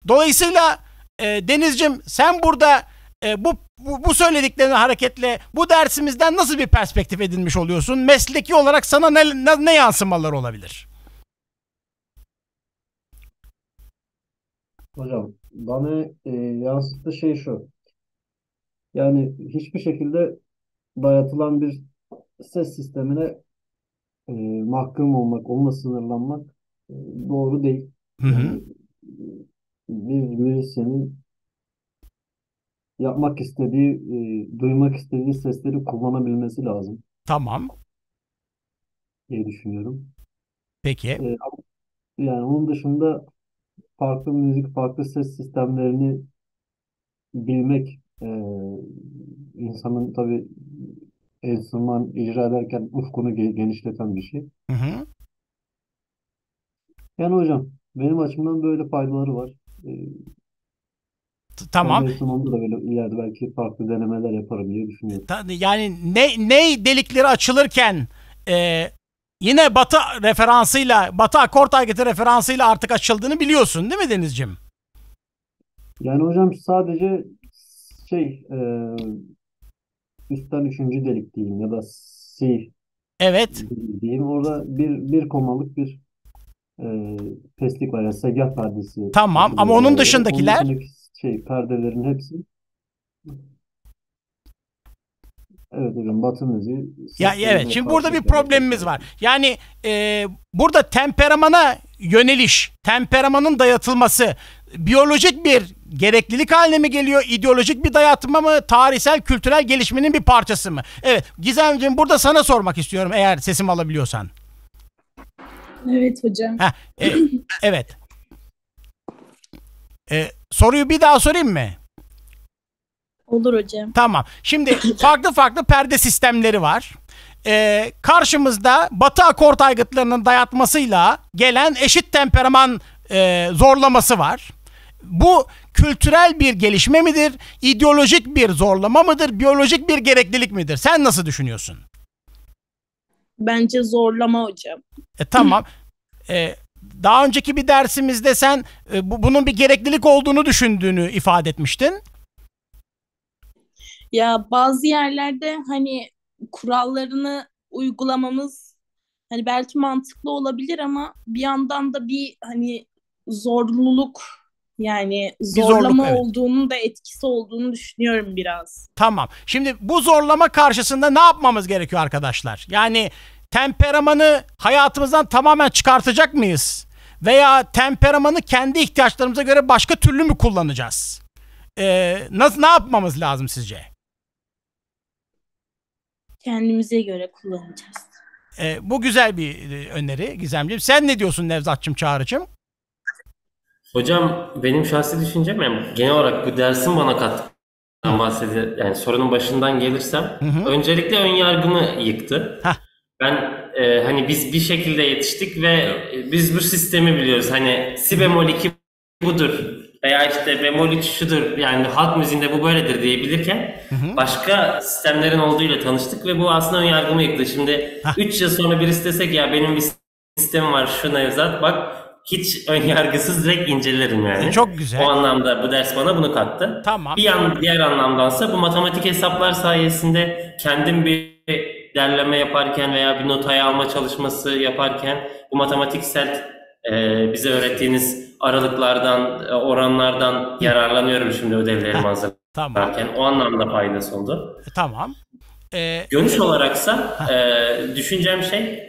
dolayısıyla e, Deniz'cim sen burada e, bu, bu bu söylediklerini hareketle bu dersimizden nasıl bir perspektif edinmiş oluyorsun? Mesleki olarak sana ne, ne, ne yansımalar olabilir? Hocam bana e, yansıttığı şey şu. Yani hiçbir şekilde dayatılan bir ses sistemine e, mahkum olmak, onunla sınırlanmak e, doğru değil. Hı hı. Yani e, bir müzisyenin yapmak istediği, e, duymak istediği sesleri kullanabilmesi lazım Tamam. diye düşünüyorum. Peki. E, yani onun dışında farklı müzik, farklı ses sistemlerini bilmek e, insanın tabi enstrüman icra ederken ufkunu genişleten bir şey. Hı hı. Yani hocam benim açımdan böyle faydaları var. Ee, Tamam. Yani da böyle ileride belki farklı denemeler yaparım diye düşünüyorum. Yani ne, ne delikleri açılırken e, yine Batı referansıyla, Batı akor targeti referansıyla artık açıldığını biliyorsun değil mi Deniz'cim? Yani hocam sadece şey e, üstten üçüncü delik diyeyim ya da C Evet. diyeyim. Orada bir, bir komalık bir e, peslik var. Yani segah perdesi. Tamam ama onun dışındakiler? Onun dışındaki şey perdelerin hepsi Evet hocam Batı müziği. Ya evet şimdi burada bir problemimiz var. Yani e, burada temperamana yöneliş, temperamanın dayatılması biyolojik bir gereklilik haline mi geliyor? ideolojik bir dayatma mı? Tarihsel, kültürel gelişmenin bir parçası mı? Evet Gizemciğim burada sana sormak istiyorum eğer sesim alabiliyorsan. Evet hocam. Ha, e, evet. E, soruyu bir daha sorayım mı? Olur hocam. Tamam. Şimdi *laughs* farklı farklı perde sistemleri var. Ee, karşımızda Batı akort aygıtlarının dayatmasıyla gelen eşit temperaman e, zorlaması var. Bu kültürel bir gelişme midir, ideolojik bir zorlama mıdır, biyolojik bir gereklilik midir? Sen nasıl düşünüyorsun? Bence zorlama hocam. E, tamam. *clears throat* e, daha önceki bir dersimizde sen e, bu, bunun bir gereklilik olduğunu düşündüğünü ifade etmiştin. Ya bazı yerlerde hani kurallarını uygulamamız hani belki mantıklı olabilir ama bir yandan da bir hani zorluluk yani zorlama zorluk, evet. olduğunun da etkisi olduğunu düşünüyorum biraz. Tamam. Şimdi bu zorlama karşısında ne yapmamız gerekiyor arkadaşlar? Yani temperamanı hayatımızdan tamamen çıkartacak mıyız? Veya temperamanı kendi ihtiyaçlarımıza göre başka türlü mü kullanacağız? Ee, nasıl ne yapmamız lazım sizce? kendimize göre kullanacağız. E, bu güzel bir e, öneri Gizemciğim. Sen ne diyorsun Nevzatçım Çağrı'cığım? Hocam benim şahsi düşüncem yani genel olarak bu dersin bana kat bahsediyor. Yani sorunun başından gelirsem hı hı. öncelikle ön yargımı yıktı. Heh. Ben e, hani biz bir şekilde yetiştik ve biz bu sistemi biliyoruz. Hani si bemol 2 budur veya işte bemol 3 şudur yani halk müziğinde bu böyledir diyebilirken hı hı. başka sistemlerin olduğuyla tanıştık ve bu aslında ön yargımı yıktı. Şimdi Hah. 3 yıl sonra birisi desek ya benim bir sistem var şu Nevzat bak hiç ön yargısız direkt incelerim yani. Çok güzel. O anlamda bu ders bana bunu kattı. Tamam. Bir yan diğer anlamdansa bu matematik hesaplar sayesinde kendim bir derleme yaparken veya bir notayı alma çalışması yaparken bu matematiksel e, bize öğrettiğiniz aralıklardan, e, oranlardan yararlanıyorum şimdi ödevlerimi hazırlarken. Tamam. O anlamda faydası oldu. E, tamam. Ee, Görüş e, olaraksa e, düşüncem şey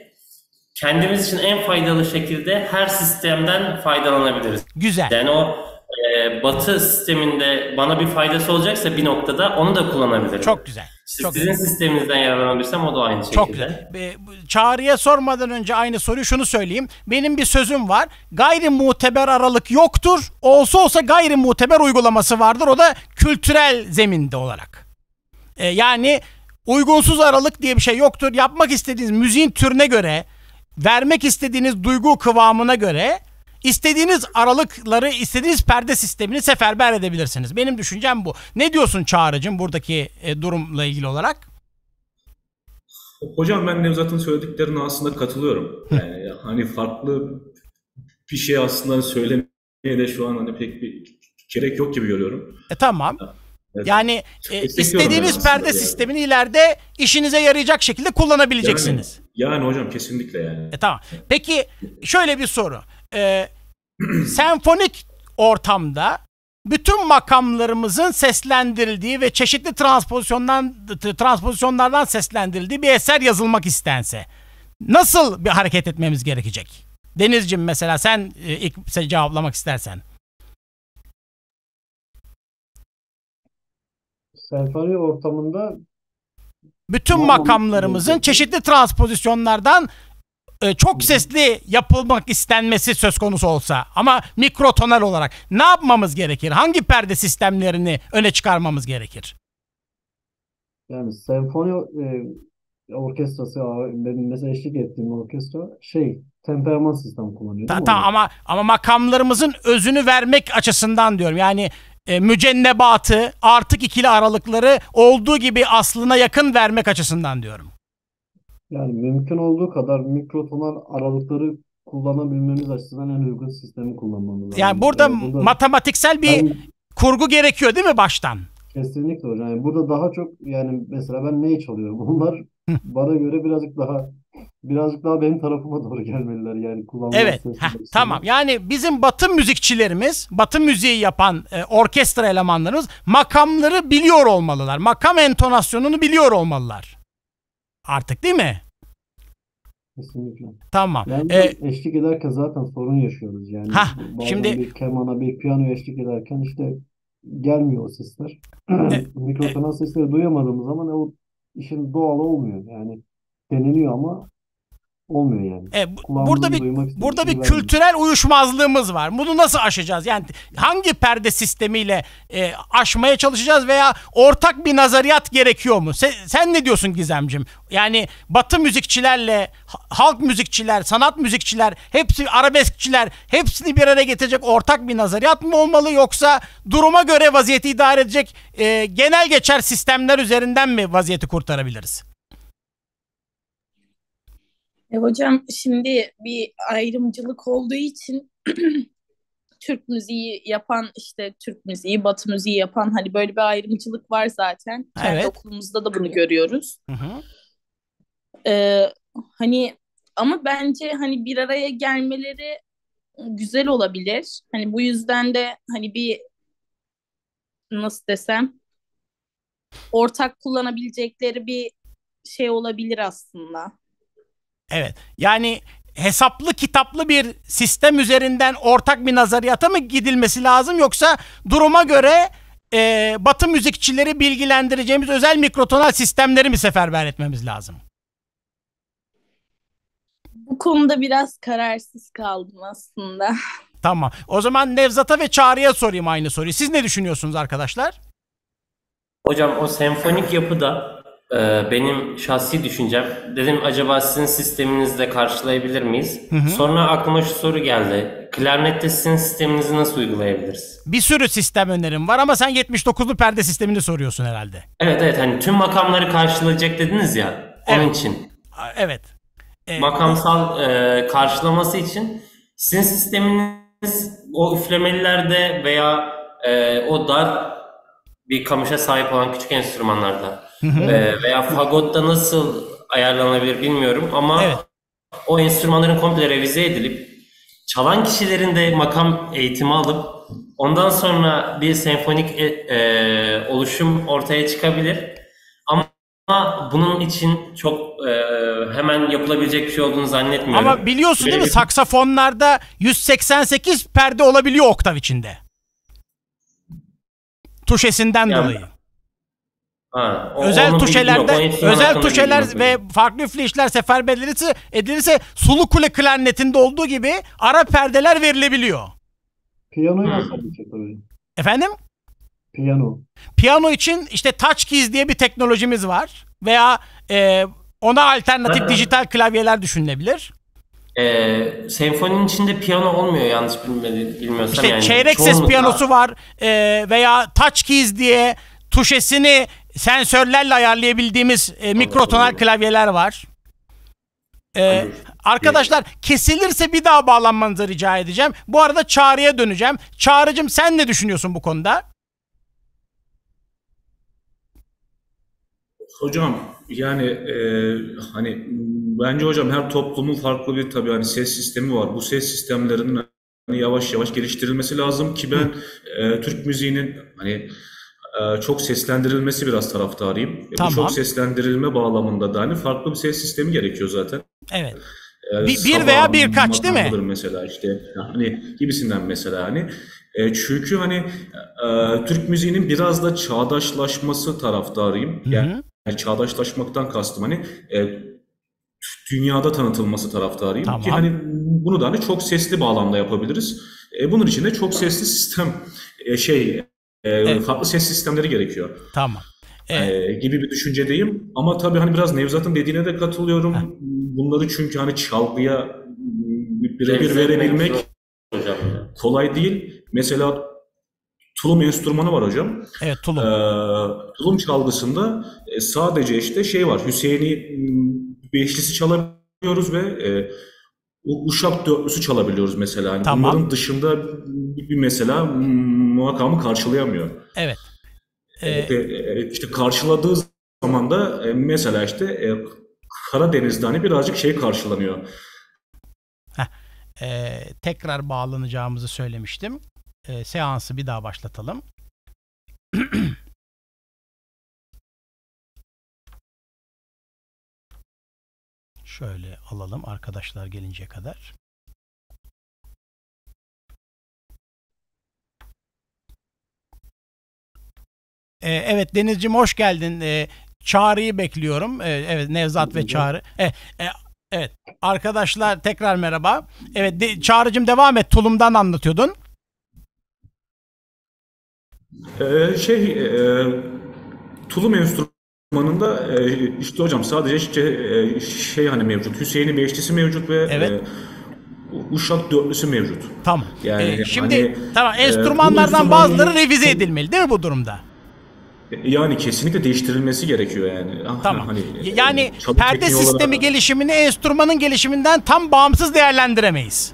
kendimiz için en faydalı şekilde her sistemden faydalanabiliriz. Güzel. Yani o ee, batı sisteminde bana bir faydası olacaksa bir noktada onu da kullanabilirim. Çok güzel. çok sizin güzel. sisteminizden yararlanabilirsem o da aynı şekilde. Çok güzel. çağrı'ya sormadan önce aynı soruyu şunu söyleyeyim. Benim bir sözüm var. Gayri muteber aralık yoktur. Olsa olsa gayri muteber uygulaması vardır. O da kültürel zeminde olarak. E, yani uygunsuz aralık diye bir şey yoktur. Yapmak istediğiniz müziğin türüne göre, vermek istediğiniz duygu kıvamına göre istediğiniz aralıkları, istediğiniz perde sistemini seferber edebilirsiniz. Benim düşüncem bu. Ne diyorsun Çağrı'cığım buradaki e, durumla ilgili olarak? Hocam ben Nevzat'ın söylediklerine aslında katılıyorum. Yani hani farklı bir şey aslında söylemeye de şu an hani pek bir gerek yok gibi görüyorum. E tamam. Yani e, istediğiniz perde yani. sistemini ileride işinize yarayacak şekilde kullanabileceksiniz. Yani, yani hocam kesinlikle yani. E tamam. Peki şöyle bir soru e, *clears throat* senfonik ortamda bütün makamlarımızın seslendirildiği ve çeşitli transpozisyondan transpozisyonlardan seslendirildiği bir eser yazılmak istense nasıl bir hareket etmemiz gerekecek? Denizcim mesela sen e, ilk sen cevaplamak istersen. Senfoni ortamında bütün makamlarımızın çeşitli transpozisyonlardan e, çok sesli yapılmak istenmesi söz konusu olsa ama mikrotonal olarak ne yapmamız gerekir? Hangi perde sistemlerini öne çıkarmamız gerekir? Yani senfoni e, orkestrası benim mesela eşlik ettiğim orkestra şey temperament sistem kullanıyor. Ta, ta, ama ama makamlarımızın özünü vermek açısından diyorum. Yani e, mücennebatı artık ikili aralıkları olduğu gibi aslına yakın vermek açısından diyorum. Yani mümkün olduğu kadar mikrotonal aralıkları kullanabilmemiz açısından en uygun sistemi kullanmamız lazım. Yani burada Yani burada matematiksel bir ben kurgu gerekiyor değil mi baştan? kesinlikle hocam. Yani burada daha çok yani mesela ben neyi çalıyorum? Bunlar *laughs* bana göre birazcık daha birazcık daha benim tarafıma doğru gelmeliler yani kullanma Evet. heh, tamam. Yani bizim batı müzikçilerimiz, batı müziği yapan e, orkestra elemanlarımız makamları biliyor olmalılar. Makam entonasyonunu biliyor olmalılar artık değil mi? Kesinlikle. Tamam. Yani ee, eşlik ederken zaten sorun yaşıyoruz yani. Ha şimdi bir kemana bir piyano eşlik ederken işte gelmiyor o sesler. E, Mikrotonal e, sesleri duyamadığımız zaman o işin doğal olmuyor. Yani deneniyor ama olmuyor yani. E, burada bir burada bir kültürel uyuşmazlığımız var. Bunu nasıl aşacağız? Yani hangi perde sistemiyle e, aşmaya çalışacağız veya ortak bir nazariyat gerekiyor mu? Sen, sen ne diyorsun Gizemcim? Yani Batı müzikçilerle halk müzikçiler, sanat müzikçiler, hepsi arabeskçiler hepsini bir araya getirecek ortak bir nazariyat mı olmalı yoksa duruma göre vaziyeti idare edecek e, genel geçer sistemler üzerinden mi vaziyeti kurtarabiliriz? E hocam şimdi bir ayrımcılık olduğu için *clears throat* Türk müziği yapan işte Türk müziği, Batı müziği yapan hani böyle bir ayrımcılık var zaten. Evet. Kendi okulumuzda da bunu görüyoruz. Ee, hani ama bence hani bir araya gelmeleri güzel olabilir. Hani bu yüzden de hani bir nasıl desem ortak kullanabilecekleri bir şey olabilir aslında. Evet. Yani hesaplı kitaplı bir sistem üzerinden ortak bir nazariyata mı gidilmesi lazım yoksa duruma göre e, batı müzikçileri bilgilendireceğimiz özel mikrotonal sistemleri mi seferber etmemiz lazım? Bu konuda biraz kararsız kaldım aslında. *laughs* Tamam. O zaman Nevzat'a ve Çağrı'ya sorayım aynı soruyu. Siz ne düşünüyorsunuz arkadaşlar? Hocam o senfonik yapıda ee, benim şahsi düşüncem dedim acaba sizin sisteminizle karşılayabilir miyiz? Hı hı. Sonra aklıma şu soru geldi. Klarnette sizin sisteminizi nasıl uygulayabiliriz? Bir sürü sistem önerim var ama sen 79'lu perde sistemini soruyorsun herhalde. Evet evet hani tüm makamları karşılayacak dediniz ya onun evet. için. Evet. Ee, Makamsal e, karşılaması için sizin sisteminiz o üflemelilerde veya e, o dar bir kamışa sahip olan küçük enstrümanlarda e, veya fagotta nasıl ayarlanabilir bilmiyorum ama evet. o enstrümanların komple revize edilip çalan kişilerin de makam eğitimi alıp ondan sonra bir senfonik e, e oluşum ortaya çıkabilir. Ama bunun için çok e, hemen yapılabilecek bir şey olduğunu zannetmiyorum. Ama biliyorsun değil mi bir... saksafonlarda 188 perde olabiliyor oktav içinde. Tuşesinden yani, dolayı. Ha, o, özel tuşelerde özel tuşeler ve benim. farklı üfleyişler seferber edilirse sulu kule klarnetinde olduğu gibi ara perdeler verilebiliyor. Piyanoyu hmm. nasıl tabii. Efendim? Piyano. Piyano için işte touch keys diye bir teknolojimiz var veya e, ona alternatif dijital klavyeler düşünülebilir. Ee, senfoninin içinde piyano olmuyor yalnız bilmedi, bilmiyorsam İşte yani. Çeyrek ses piyanosu var e, veya touch keys diye tuşesini sensörlerle ayarlayabildiğimiz e, mikrotonal klavyeler var. Ee, arkadaşlar kesilirse bir daha bağlanmanızı rica edeceğim. Bu arada Çağrı'ya döneceğim. Çağrı'cım sen ne düşünüyorsun bu konuda? Hocam yani e, hani bence hocam her toplumun farklı bir tabii hani ses sistemi var. Bu ses sistemlerinin hani yavaş yavaş geliştirilmesi lazım ki ben e, Türk müziğinin hani ee, çok seslendirilmesi biraz taraftarıyım. Tamam. Ee, bu çok seslendirilme bağlamında da hani farklı bir ses sistemi gerekiyor zaten. Evet. Ee, bir, bir veya birkaç değil mi? Mesela işte hani gibisinden mesela hani ee, çünkü hani e, Türk müziğinin biraz da çağdaşlaşması taraftarıyım. Yani, yani çağdaşlaşmaktan kastım hani e, dünyada tanıtılması taraftarıyım tamam. ki hani bunu da hani çok sesli bağlamda yapabiliriz. E, bunun için de çok sesli sistem şey ee, evet. farklı ses sistemleri gerekiyor. Tamam. Ee, evet. gibi bir düşüncedeyim. Ama tabii hani biraz Nevzat'ın dediğine de katılıyorum. Heh. Bunları çünkü hani çalgıya birebir verebilmek hocam. kolay değil. Mesela tulum enstrümanı var hocam. Evet tulum. Ee, tulum çalgısında e, sadece işte şey var. Hüseyin'i hmm, beşlisi çalabiliyoruz ve e, Uşak dörtlüsü çalabiliyoruz mesela. Yani tamam. Bunların dışında bir mesela hmm, makamı karşılayamıyor. Evet. E, ee, işte, e, işte karşıladığı zaman da e, mesela işte e, Karadeniz'de hani birazcık şey karşılanıyor. Heh, e, tekrar bağlanacağımızı söylemiştim. E, seansı bir daha başlatalım. *clears throat* Şöyle alalım arkadaşlar gelinceye kadar. E, evet Denizciğim hoş geldin. E, Çağrı'yı bekliyorum. E, evet Nevzat ve Çağrı. E, e, evet arkadaşlar tekrar merhaba. Evet de, Çağrı'cığım devam et. Tulum'dan anlatıyordun. Ee, şey e, tulum enstrümanında e, işte hocam sadece işte, e, şey hani mevcut. Hüseyin'in beşlisi mevcut ve evet. e, Uşak dörtlüsü mevcut. Tamam. Yani ee, şimdi hani, tamam e, enstrümanlardan e, bazıları revize edilmeli değil mi bu durumda? Yani kesinlikle değiştirilmesi gerekiyor yani. Ah, tamam. Hani, yani e, perde sistemi olarak... gelişimini enstrümanın gelişiminden tam bağımsız değerlendiremeyiz.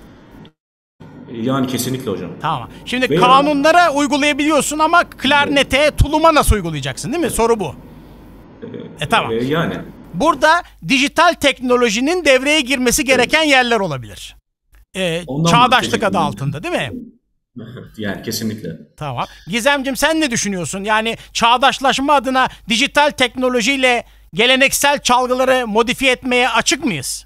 Yani kesinlikle hocam. Tamam. Şimdi Ve kanunlara yani... uygulayabiliyorsun ama klarnete, tuluma nasıl uygulayacaksın değil mi? Soru bu. E, e tamam. E, yani. Burada dijital teknolojinin devreye girmesi gereken evet. yerler olabilir. E, çağdaşlık adı altında değil mi? *laughs* Yani kesinlikle. Tamam. Gizemcim sen ne düşünüyorsun? Yani çağdaşlaşma adına dijital teknolojiyle geleneksel çalgıları modifiye etmeye açık mıyız?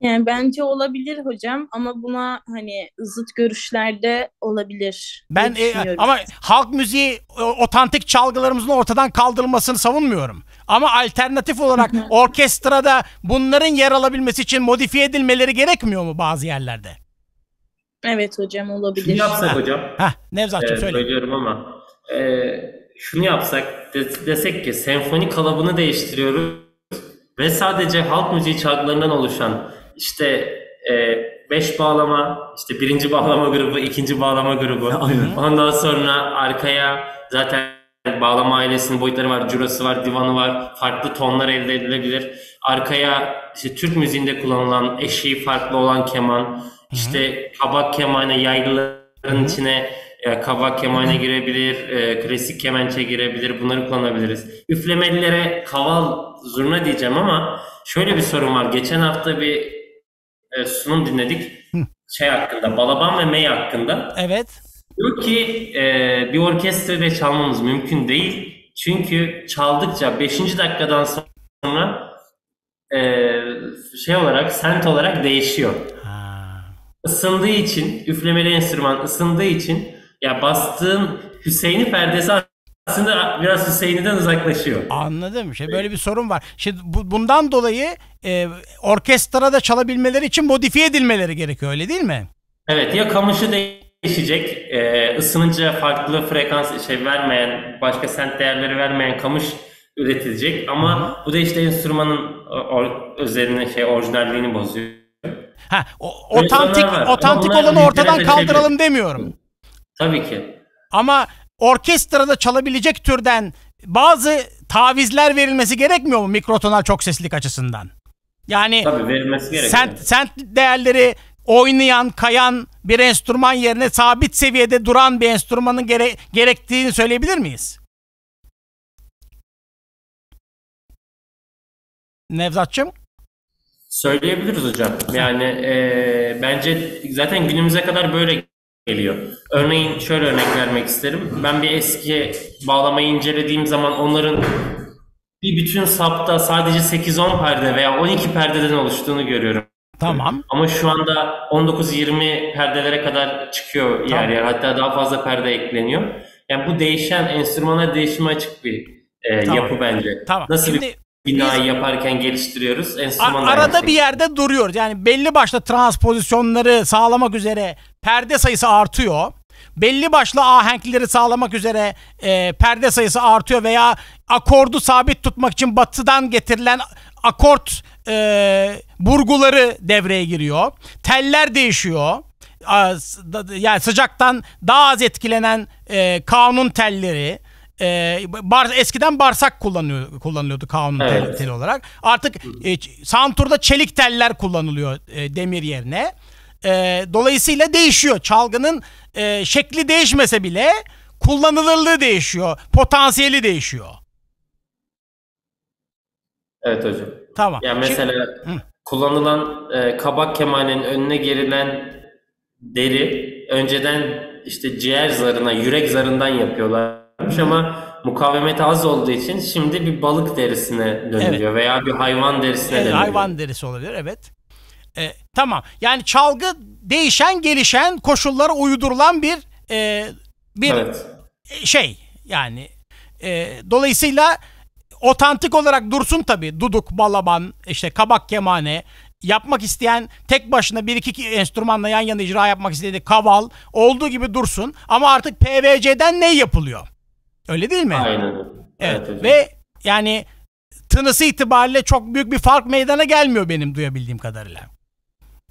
Yani bence olabilir hocam ama buna hani zıt görüşlerde olabilir. Ben e, ama halk müziği e, otantik çalgılarımızın ortadan kaldırılmasını savunmuyorum. Ama alternatif olarak orkestrada bunların yer alabilmesi için modifiye edilmeleri gerekmiyor mu bazı yerlerde? Evet hocam olabilir. Şunu yapsak hocam. Heh, Nevzat'cığım e, söyle. Bölüyorum ama. E, şunu yapsak de, desek ki senfoni kalabını değiştiriyoruz ve sadece halk müziği çalgılarından oluşan işte e, beş bağlama, işte birinci bağlama grubu, ikinci bağlama grubu. Aynen. Ondan sonra arkaya zaten bağlama ailesinin boyutları var, curası var, divanı var, farklı tonlar elde edilebilir. Arkaya işte Türk müziğinde kullanılan eşiği farklı olan keman, işte kabak kemanı yaylıların içine e, kabak kemanına girebilir, e, klasik kemençe girebilir. Bunları kullanabiliriz. Üflemelilere kaval zurna diyeceğim ama şöyle bir sorun var. Geçen hafta bir e, sunum dinledik. şey hakkında, balaban ve mey hakkında. Evet. Diyor ki e, bir orkestrede çalmamız mümkün değil. Çünkü çaldıkça 5. dakikadan sonra e, şey olarak, sent olarak değişiyor ısındığı için, üflemeli enstrüman ısındığı için ya bastığın Hüseyin'i perdesi aslında biraz Hüseyin'den uzaklaşıyor. Anladım. Şey böyle bir sorun var. Şimdi bu, bundan dolayı e, orkestrada çalabilmeleri için modifiye edilmeleri gerekiyor öyle değil mi? Evet ya kamışı değişecek. E, ısınınca farklı frekans şey vermeyen, başka sent değerleri vermeyen kamış üretilecek ama bu da işte enstrümanın özelliğini e, şey orijinalliğini bozuyor. Ha, otantik otantik olanı ortadan kaldıralım demiyorum. Tabii ki. Ama orkestrada çalabilecek türden bazı tavizler verilmesi gerekmiyor mu mikrotonal çok seslilik açısından? Yani Tabii verilmesi gerekiyor. Sent, sent değerleri oynayan, kayan bir enstrüman yerine sabit seviyede duran bir enstrümanın gere- gerektiğini söyleyebilir miyiz? Nevzatçım? Söyleyebiliriz hocam. Yani e, bence zaten günümüze kadar böyle geliyor. Örneğin şöyle örnek vermek isterim. Ben bir eski bağlamayı incelediğim zaman onların bir bütün sapta sadece 8-10 perde veya 12 perdeden oluştuğunu görüyorum. Tamam. Ama şu anda 19-20 perdelere kadar çıkıyor tamam. yer yer. Hatta daha fazla perde ekleniyor. Yani bu değişen, enstrümana değişime açık bir e, tamam. yapı bence. Tamam. Nasıl Şimdi... bir binayı yaparken geliştiriyoruz. Enstrüman Ar- arada bir yerde duruyoruz. Yani belli başlı transpozisyonları sağlamak üzere perde sayısı artıyor. Belli başlı ahenkleri sağlamak üzere e, perde sayısı artıyor veya akordu sabit tutmak için batıdan getirilen akort e, burguları devreye giriyor. Teller değişiyor. Yani sıcaktan daha az etkilenen e, kanun telleri e, bar, eskiden barsak kullanıyor, kullanılıyordu kanun evet. tel, teli olarak. Artık e, santurda çelik teller kullanılıyor e, demir yerine. E, dolayısıyla değişiyor. Çalgının e, şekli değişmese bile kullanılırlığı değişiyor. Potansiyeli değişiyor. Evet hocam. Tamam. Yani mesela Şimdi, kullanılan e, kabak kemanenin önüne gerilen deri önceden işte ciğer zarına, yürek zarından yapıyorlar yapmış ama mukavemet az olduğu için şimdi bir balık derisine dönülüyor evet. veya bir hayvan derisine evet, Hayvan derisi olabilir evet. E, tamam yani çalgı değişen gelişen koşullara uydurulan bir e, bir evet. E, şey yani e, dolayısıyla otantik olarak dursun tabi. duduk, balaban, işte kabak kemane, yapmak isteyen tek başına bir iki enstrümanla yan yana icra yapmak istediği kaval olduğu gibi dursun. Ama artık PVC'den ne yapılıyor? Öyle değil mi? Aynen. Evet, evet hocam. ve yani tınısı itibariyle çok büyük bir fark meydana gelmiyor benim duyabildiğim kadarıyla.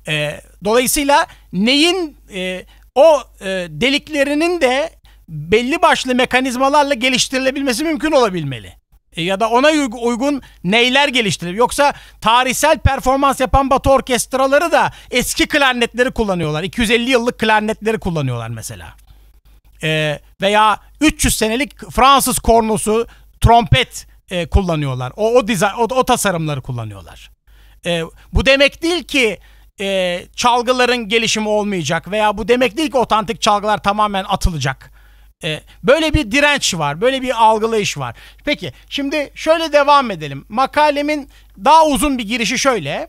E, dolayısıyla neyin e, o e, deliklerinin de belli başlı mekanizmalarla geliştirilebilmesi mümkün olabilmeli. E, ya da ona uygun neyler geliştirilir. Yoksa tarihsel performans yapan batı orkestraları da eski klarnetleri kullanıyorlar. 250 yıllık klarnetleri kullanıyorlar mesela e, veya 300 senelik Fransız kornosu trompet e, kullanıyorlar. O o, diza, o o tasarımları kullanıyorlar. E, bu demek değil ki e, çalgıların gelişimi olmayacak veya bu demek değil ki otantik çalgılar tamamen atılacak. E, böyle bir direnç var, böyle bir algılayış var. Peki, şimdi şöyle devam edelim. Makalemin daha uzun bir girişi şöyle.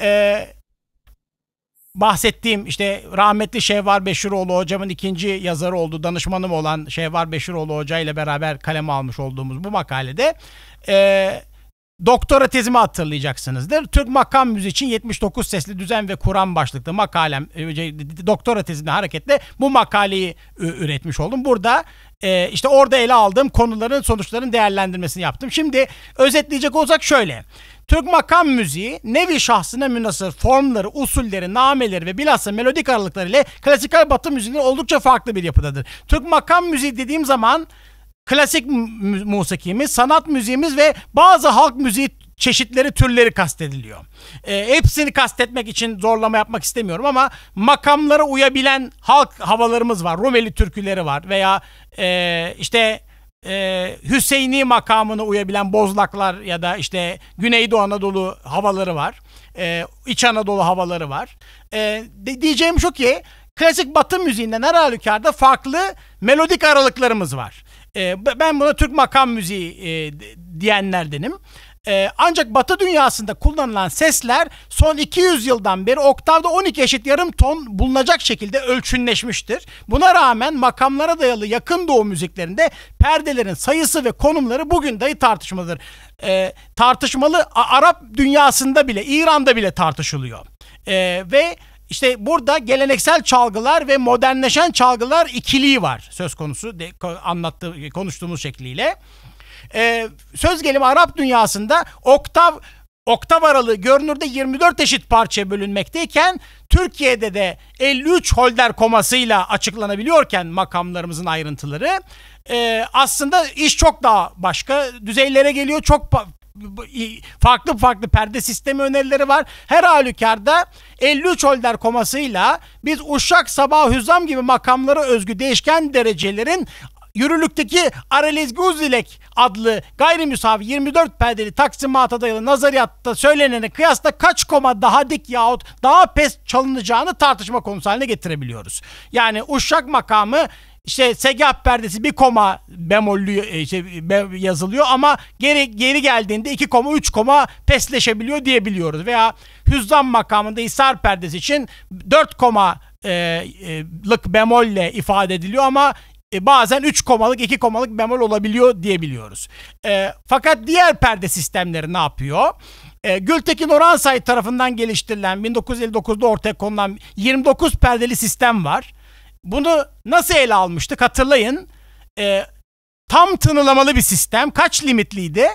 E, bahsettiğim işte rahmetli Şevvar Beşiroğlu hocamın ikinci yazarı olduğu danışmanım olan Şevvar Beşiroğlu hoca ile beraber kaleme almış olduğumuz bu makalede e, doktora tezimi hatırlayacaksınızdır. Türk makam müziği için 79 sesli düzen ve kuran başlıklı makalem e, şey, doktora tezinde hareketle bu makaleyi e, üretmiş oldum. Burada e, işte orada ele aldığım konuların sonuçların değerlendirmesini yaptım. Şimdi özetleyecek olsak şöyle. Türk makam müziği nevi şahsına münasır formları, usulleri, nameleri ve bilhassa melodik aralıkları ile klasikal batı müziğinin oldukça farklı bir yapıdadır. Türk makam müziği dediğim zaman klasik musikimiz, sanat müziğimiz ve bazı halk müziği çeşitleri, türleri kastediliyor. E, hepsini kastetmek için zorlama yapmak istemiyorum ama makamlara uyabilen halk havalarımız var. Rumeli türküleri var veya e, işte e, Hüseyini makamına uyabilen Bozlaklar ya da işte Güneydoğu Anadolu havaları var. E, İç Anadolu havaları var. E, de, diyeceğim şu ki klasik batı müziğinden her halükarda farklı melodik aralıklarımız var. E, ben buna Türk makam müziği e, diyenlerdenim. Ee, ancak Batı dünyasında kullanılan sesler son 200 yıldan beri oktavda 12 eşit yarım ton bulunacak şekilde ölçünleşmiştir. Buna rağmen makamlara dayalı yakın doğu müziklerinde perdelerin sayısı ve konumları bugün dahi tartışmalıdır. Ee, tartışmalı Arap dünyasında bile İran'da bile tartışılıyor. Ee, ve işte burada geleneksel çalgılar ve modernleşen çalgılar ikiliği var söz konusu de, anlattığı konuştuğumuz şekliyle e, söz gelimi Arap dünyasında oktav oktav aralığı görünürde 24 eşit parçaya bölünmekteyken Türkiye'de de 53 holder komasıyla açıklanabiliyorken makamlarımızın ayrıntıları e, aslında iş çok daha başka düzeylere geliyor. Çok farklı farklı perde sistemi önerileri var. Her halükarda 53 holder komasıyla biz Uşak, Sabah, Hüzam gibi makamlara özgü değişken derecelerin yürürlükteki Aralez Guzilek adlı gayrimüsavi 24 perdeli taksimata dayalı nazariyatta söylenene kıyasla kaç koma daha dik yahut daha pes çalınacağını tartışma konusu haline getirebiliyoruz. Yani uşak makamı işte segah perdesi bir koma bemollü işte şey, yazılıyor ama geri geri geldiğinde iki koma üç koma pesleşebiliyor diyebiliyoruz. Veya hüzzam makamında hisar perdesi için dört koma e, e, lık bemolle ifade ediliyor ama e, bazen 3 komalık 2 komalık bemol olabiliyor diyebiliyoruz. E, fakat diğer perde sistemleri ne yapıyor? E, Gültekin Oransay tarafından geliştirilen 1959'da ortaya konulan 29 perdeli sistem var. Bunu nasıl ele almıştık hatırlayın. E, tam tınılamalı bir sistem. Kaç limitliydi?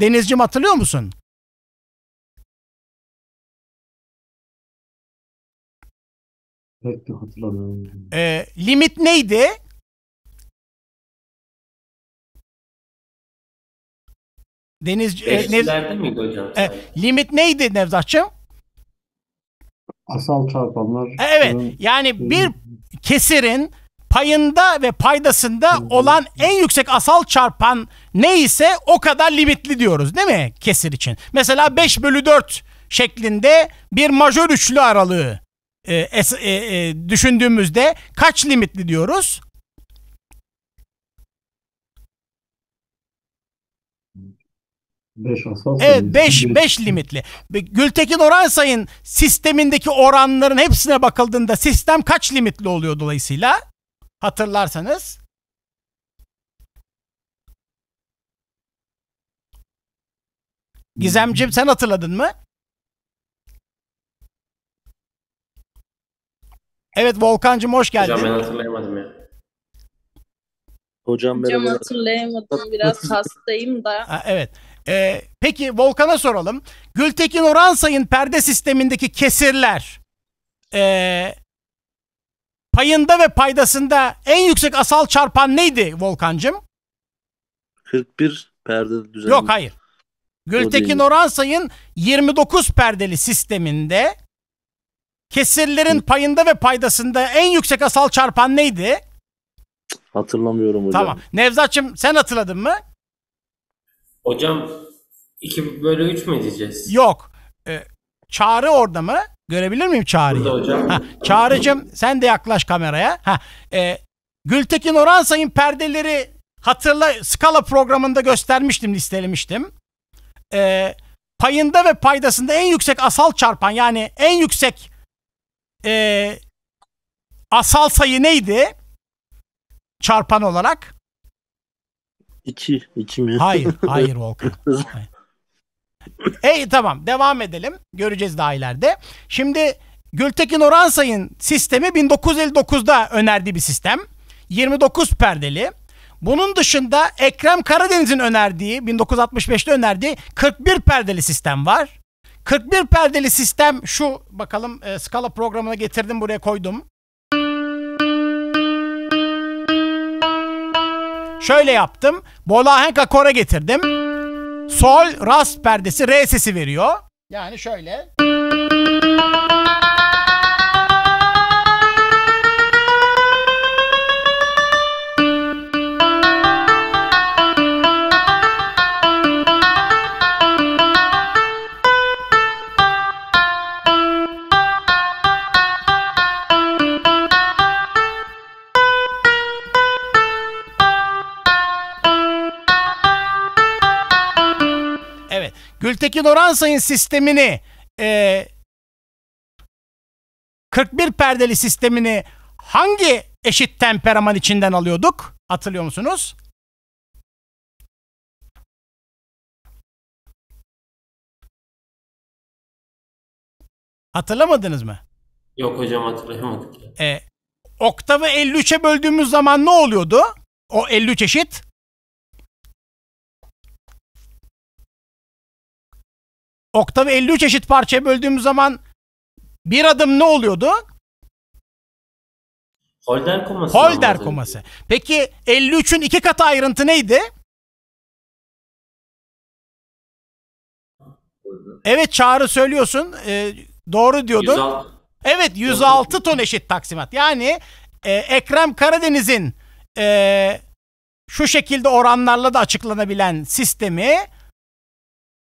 Denizciğim hatırlıyor musun? Pek de hatırlamıyorum. Ee, limit neydi? Deniz e, Nev... miydi hocam? E, limit neydi Nevzatçım? Asal çarpanlar. E, evet. yani bir kesirin payında ve paydasında olan en yüksek asal çarpan neyse o kadar limitli diyoruz değil mi kesir için? Mesela 5 bölü 4 şeklinde bir majör üçlü aralığı e, e, e, düşündüğümüzde kaç limitli diyoruz? Beş evet 5 5 limitli. Gültekin oran sayın sistemindeki oranların hepsine bakıldığında sistem kaç limitli oluyor dolayısıyla? Hatırlarsanız. Gizemciğim sen hatırladın mı? Evet Volkancım hoş geldin. Hocam ben hatırlayamadım ya. Hocam, Hocam hatırlayamadım biraz hastayım da. Ha, evet. Ee, peki Volkan'a soralım. Gültekin Oransay'ın perde sistemindeki kesirler e, payında ve paydasında en yüksek asal çarpan neydi Volkancım? 41 perde düzenli. Yok hayır. Gültekin Oransay'ın 29 perdeli sisteminde Kesirlerin payında ve paydasında en yüksek asal çarpan neydi? Hatırlamıyorum hocam. Tamam. Nevzat'cığım sen hatırladın mı? Hocam 2 bölü 3 mü diyeceğiz? Yok. Ee, çağrı orada mı? Görebilir miyim Çağrı'yı? Burada hocam. Ha, Çağrı'cığım sen de yaklaş kameraya. Ha, e, Gültekin Oransay'ın perdeleri hatırla Skala programında göstermiştim, listelemiştim. E, payında ve paydasında en yüksek asal çarpan yani en yüksek e, asal sayı neydi? Çarpan olarak. İki, iki mi? Hayır. *laughs* Hayır Volkan. Ey tamam devam edelim. Göreceğiz daha ileride. Şimdi Gültekin Oransay'ın sistemi 1959'da önerdiği bir sistem. 29 perdeli. Bunun dışında Ekrem Karadeniz'in önerdiği 1965'te önerdiği 41 perdeli sistem var. 41 perdeli sistem şu bakalım e, skala programına getirdim buraya koydum. Şöyle yaptım. Bolahenk akora getirdim. Sol, rast perdesi, re sesi veriyor. Yani şöyle. Gültekin Oransay'ın sistemini e, 41 perdeli sistemini hangi eşit temperaman içinden alıyorduk? Hatırlıyor musunuz? Hatırlamadınız mı? Yok hocam hatırlayamadık. E, oktavı 53'e böldüğümüz zaman ne oluyordu? O 53 eşit. oktavı 53 çeşit parçaya böldüğümüz zaman bir adım ne oluyordu? Holder koması. Holder koması. Peki 53'ün iki katı ayrıntı neydi? Evet Çağrı söylüyorsun. Ee, doğru diyordun. 106. Evet 106 ton eşit taksimat. Yani e, Ekrem Karadeniz'in e, şu şekilde oranlarla da açıklanabilen sistemi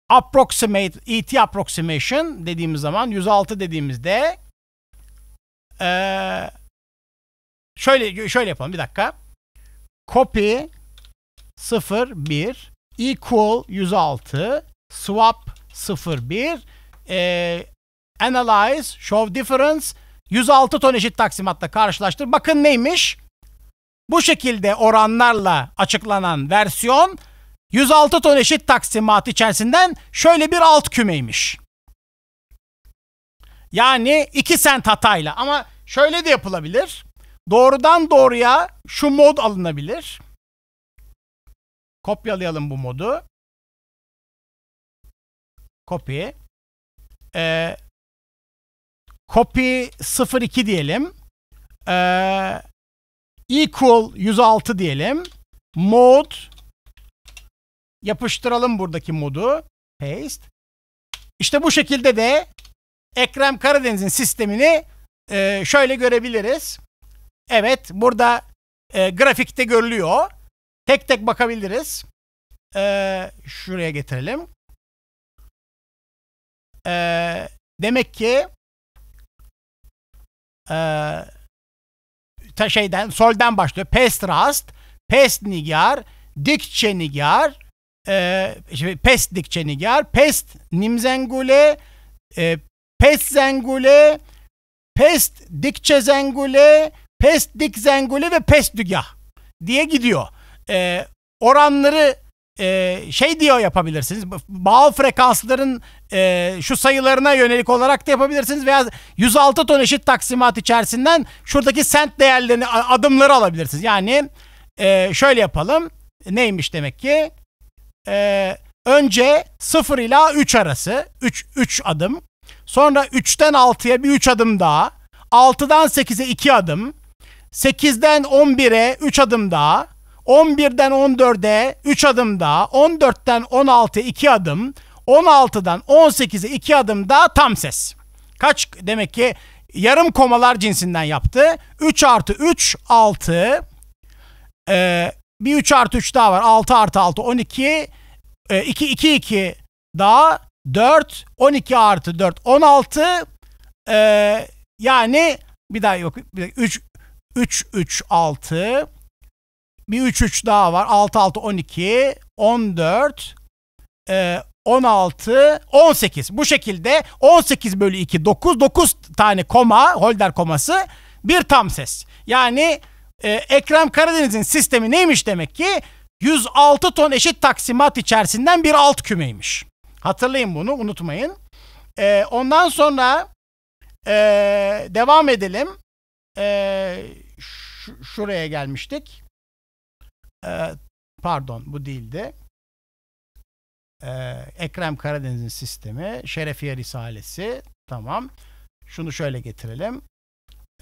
approximate ET approximation dediğimiz zaman 106 dediğimizde ee, şöyle şöyle yapalım bir dakika. Copy 01 equal 106 swap 01 e, analyze show difference 106 ton eşit taksimatla karşılaştır. Bakın neymiş? Bu şekilde oranlarla açıklanan versiyon 106 ton eşit taksimat içerisinden şöyle bir alt kümeymiş. Yani 2 sent hatayla ama şöyle de yapılabilir. Doğrudan doğruya şu mod alınabilir. Kopyalayalım bu modu. Copy. Ee, copy 02 diyelim. Ee, equal 106 diyelim. Mod Yapıştıralım buradaki modu. Paste. İşte bu şekilde de Ekrem Karadeniz'in sistemini e, şöyle görebiliriz. Evet burada e, grafikte görülüyor. Tek tek bakabiliriz. E, şuraya getirelim. E, demek ki e, şeyden soldan başlıyor. Pest Rast, Pest Nigar, Dikçe Nigar, e, ee, işte pest dikçe pest nimzengule, e, pest zengule, pest dikçe zengule, pest dik zengule ve pest dügah diye gidiyor. E, oranları e, şey diyor yapabilirsiniz. Bağ frekansların e, şu sayılarına yönelik olarak da yapabilirsiniz veya 106 ton eşit taksimat içerisinden şuradaki sent değerlerini adımları alabilirsiniz. Yani e, şöyle yapalım. Neymiş demek ki? e, önce 0 ila 3 arası 3, 3 adım. Sonra 3'ten 6'ya bir 3 adım daha. 6'dan 8'e 2 adım. 8'den 11'e 3 adım daha. 11'den 14'e 3 adım daha. 14'ten 16'ya 2 adım. 16'dan 18'e 2 adım daha tam ses. Kaç demek ki yarım komalar cinsinden yaptı. 3 artı 3 6 ee, bir 3 artı 3 daha var. 6 artı 6 12 e, 2 2 2 daha 4 12 artı 4 16 e, yani bir daha yok bir daha, 3 3 3 6 bir 3 3 daha var 6 6 12 14 e, 16 18 bu şekilde 18 bölü 2 9 9 tane koma holder koması bir tam ses yani e, Ekrem Karadeniz'in sistemi neymiş demek ki 106 ton eşit taksimat içerisinden bir alt kümeymiş. Hatırlayın bunu unutmayın. Ee, ondan sonra e, devam edelim. Ee, şuraya gelmiştik. Ee, pardon bu değildi. Ee, Ekrem Karadeniz'in sistemi, Şerefiye Risalesi, tamam. Şunu şöyle getirelim.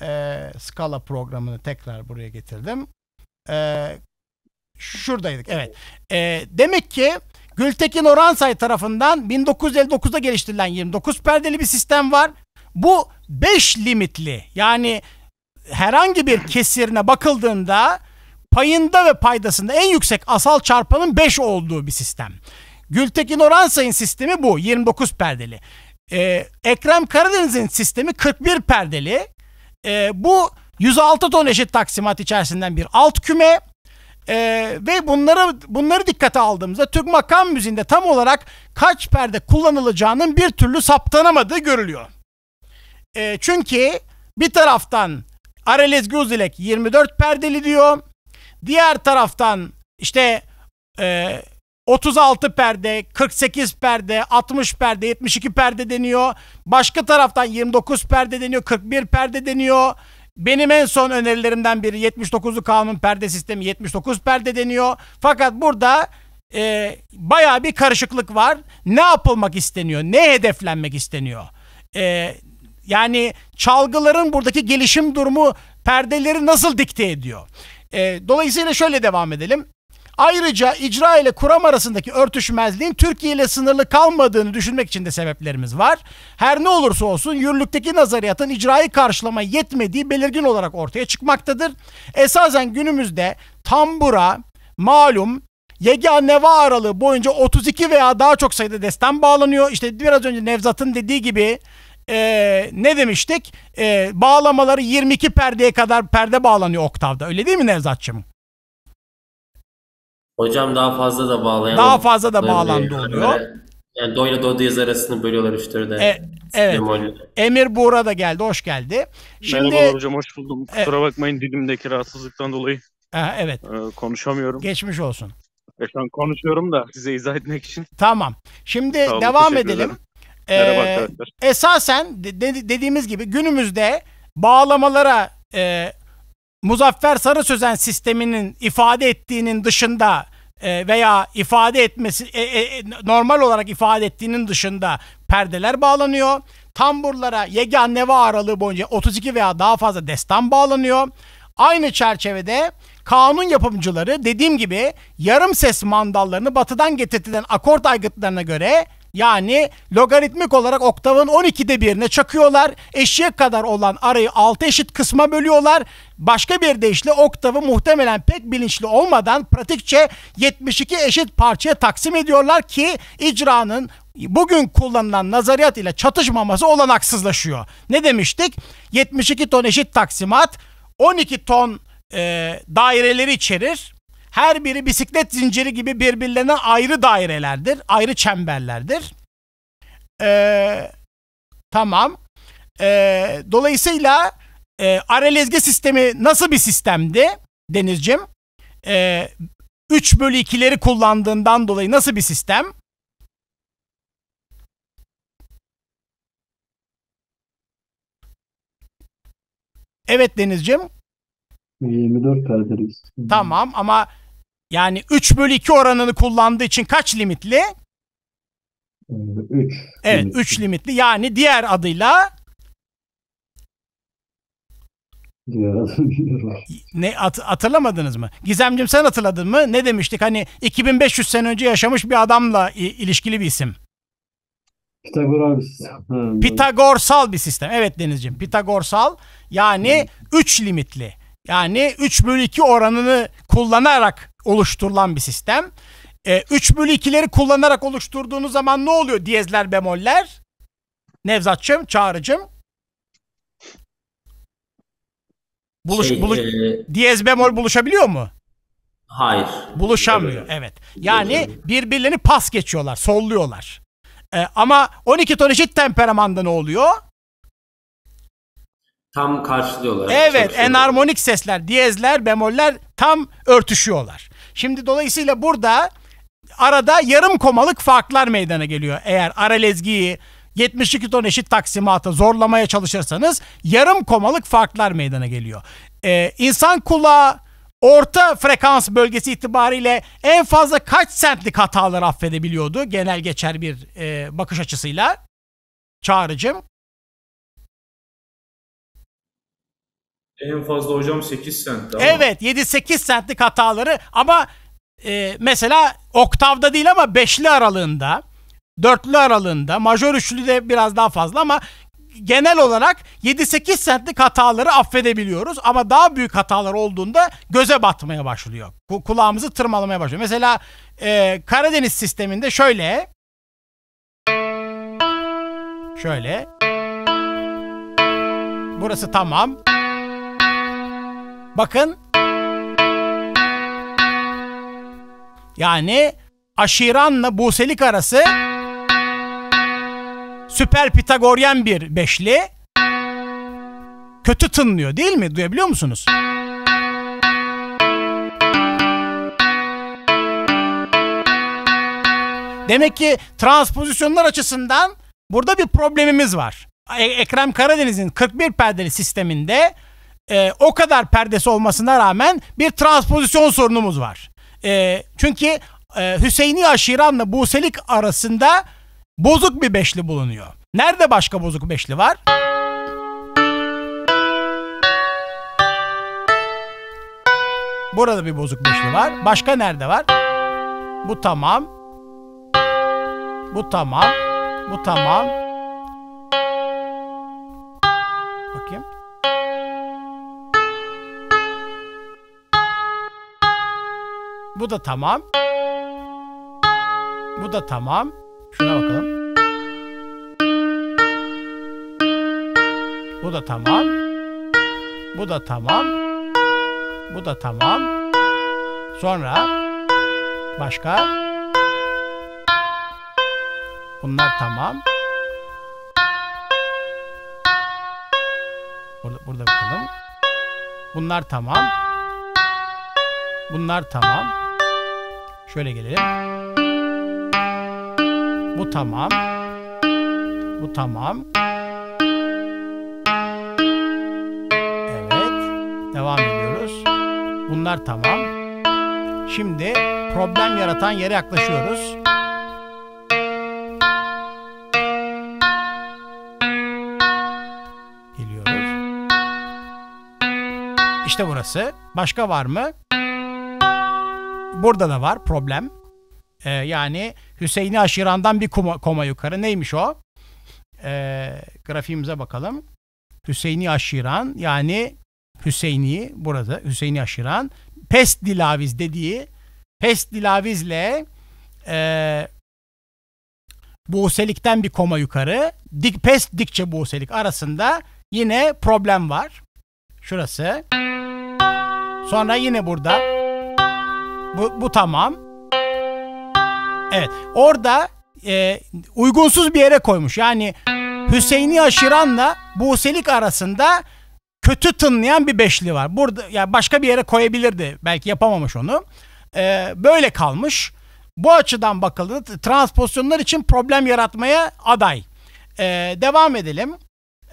Ee, skala programını tekrar buraya getirdim. Ee, Şuradaydık evet. E, demek ki Gültekin Oransay tarafından 1959'da geliştirilen 29 perdeli bir sistem var. Bu 5 limitli yani herhangi bir kesirine bakıldığında payında ve paydasında en yüksek asal çarpanın 5 olduğu bir sistem. Gültekin Oransay'ın sistemi bu 29 perdeli. Ee, Ekrem Karadeniz'in sistemi 41 perdeli. Ee, bu 106 ton eşit taksimat içerisinden bir alt küme. Ee, ve bunları bunları dikkate aldığımızda Türk makam müziğinde tam olarak kaç perde kullanılacağının bir türlü saptanamadığı görülüyor. Ee, çünkü bir taraftan Arelez Guzilek 24 perdeli diyor. Diğer taraftan işte e, 36 perde, 48 perde, 60 perde, 72 perde deniyor. Başka taraftan 29 perde deniyor, 41 perde deniyor. Benim en son önerilerimden biri 79'lu kanun perde sistemi 79 perde deniyor. Fakat burada e, bayağı bir karışıklık var. Ne yapılmak isteniyor? Ne hedeflenmek isteniyor? E, yani çalgıların buradaki gelişim durumu perdeleri nasıl dikte ediyor? E, dolayısıyla şöyle devam edelim. Ayrıca icra ile kuram arasındaki örtüşmezliğin Türkiye ile sınırlı kalmadığını düşünmek için de sebeplerimiz var. Her ne olursa olsun yürürlükteki nazariyatın icrayı karşılama yetmediği belirgin olarak ortaya çıkmaktadır. Esasen günümüzde tambura, malum, Yega Neva aralığı boyunca 32 veya daha çok sayıda destan bağlanıyor. İşte biraz önce Nevzat'ın dediği gibi ee, ne demiştik? ee, bağlamaları 22 perdeye kadar perde bağlanıyor oktavda. Öyle değil mi Nevzatçım? Hocam daha fazla da bağlayan. Daha fazla da bağlandı hani oluyor. Yani Do ile Do diyez arasını bölüyorlar üç E, evet. Emir Buğra da geldi. Hoş geldi. Şimdi, Merhabalar hocam hoş buldum. E- Kusura e, bakmayın dilimdeki rahatsızlıktan dolayı. E, evet. E, konuşamıyorum. Geçmiş olsun. E, şu an konuşuyorum da size izah etmek için. Tamam. Şimdi Sağ olun, devam edelim. Ederim. Merhaba ee, arkadaşlar. Esasen de, dediğimiz gibi günümüzde bağlamalara e, Muzaffer Sarı Sözen sisteminin ifade ettiğinin dışında e, veya ifade etmesi e, e, normal olarak ifade ettiğinin dışında perdeler bağlanıyor. Tamburlara yegane ve aralığı boyunca 32 veya daha fazla destan bağlanıyor. Aynı çerçevede kanun yapımcıları dediğim gibi yarım ses mandallarını batıdan getirtilen akort aygıtlarına göre yani logaritmik olarak oktavın 12'de birine çakıyorlar. Eşiğe kadar olan arayı 6 eşit kısma bölüyorlar. Başka bir deyişle oktavı muhtemelen pek bilinçli olmadan pratikçe 72 eşit parçaya taksim ediyorlar ki icranın bugün kullanılan nazariyat ile çatışmaması olanaksızlaşıyor. Ne demiştik? 72 ton eşit taksimat 12 ton e, daireleri içerir. Her biri bisiklet zinciri gibi birbirlerine ayrı dairelerdir, ayrı çemberlerdir. Ee, tamam. Ee, dolayısıyla e, aralezge sistemi nasıl bir sistemdi Deniz'cim? Ee, 3 bölü 2'leri kullandığından dolayı nasıl bir sistem? Evet Deniz'cim. 24 karedelik Tamam ama yani 3 bölü 2 oranını kullandığı için kaç limitli? 3. Evet 3 limitli. Yani diğer adıyla ne at, hatırlamadınız mı? Gizemcim sen hatırladın mı? Ne demiştik? Hani 2500 sene önce yaşamış bir adamla i, ilişkili bir isim. Pitagor bir sistem. Pitagorsal bir sistem. Evet denizcim, Pitagorsal yani 3 limitli. Yani 3 bölü 2 oranını kullanarak oluşturulan bir sistem. E, 3 bölü 2'leri kullanarak oluşturduğunuz zaman ne oluyor diyezler bemoller? Nevzatçım, çağrıcım. Buluş, şey, buluş, e, diyez bemol buluşabiliyor mu? Hayır. Buluşamıyor evet. Yani birbirlerini pas geçiyorlar, solluyorlar. E, ama 12 ton eşit temperamanda ne oluyor? tam karşılıyorlar. Evet enharmonik sesler, diyezler, bemoller tam örtüşüyorlar. Şimdi dolayısıyla burada arada yarım komalık farklar meydana geliyor. Eğer aralezgiyi 72 ton eşit taksimata zorlamaya çalışırsanız yarım komalık farklar meydana geliyor. Ee, insan kulağı orta frekans bölgesi itibariyle en fazla kaç sentlik hataları affedebiliyordu genel geçer bir e, bakış açısıyla? Çağrıcım. En fazla hocam 8 sentti. Ama. Evet 7-8 sentlik hataları ama e, mesela oktavda değil ama beşli aralığında, dörtlü aralığında, majör üçlü de biraz daha fazla ama genel olarak 7-8 sentlik hataları affedebiliyoruz ama daha büyük hatalar olduğunda göze batmaya başlıyor. Kulağımızı tırmalamaya başlıyor. Mesela e, Karadeniz sisteminde şöyle şöyle burası tamam. Bakın. Yani aşiranla buselik arası süper pitagoryen bir beşli kötü tınlıyor değil mi? Duyabiliyor musunuz? Demek ki transpozisyonlar açısından burada bir problemimiz var. E, Ekrem Karadeniz'in 41 perdeli sisteminde e, o kadar perdesi olmasına rağmen bir transpozisyon sorunumuz var. E, çünkü e, Hüseyin'i Aşiran'la Buselik arasında bozuk bir beşli bulunuyor. Nerede başka bozuk beşli var? Burada bir bozuk beşli var. Başka nerede var? Bu tamam. Bu tamam. Bu tamam. Bu da tamam. Bu da tamam. Şuna bakalım. Bu da tamam. Bu da tamam. Bu da tamam. Sonra başka. Bunlar tamam. Burada, burada bakalım. Bunlar tamam. Bunlar tamam. Şöyle gelelim. Bu tamam. Bu tamam. Evet. Devam ediyoruz. Bunlar tamam. Şimdi problem yaratan yere yaklaşıyoruz. Geliyoruz. İşte burası. Başka var mı? burada da var problem. Ee, yani Hüseyin'i aşirandan bir koma, koma yukarı. Neymiş o? Ee, grafiğimize bakalım. Hüseyin'i aşıran yani Hüseyin'i burada Hüseyin'i aşıran pes dilaviz dediği pes dilavizle e, Buğselik'ten bir koma yukarı dik pes dikçe Buğselik arasında yine problem var. Şurası. Sonra yine burada bu, bu tamam. Evet. Orada e, uygunsuz bir yere koymuş. Yani Hüseyin'i aşıranla Buselik arasında kötü tınlayan bir beşli var. Burada ya yani başka bir yere koyabilirdi. Belki yapamamış onu. E, böyle kalmış. Bu açıdan bakıldığında transpozisyonlar için problem yaratmaya aday. E, devam edelim.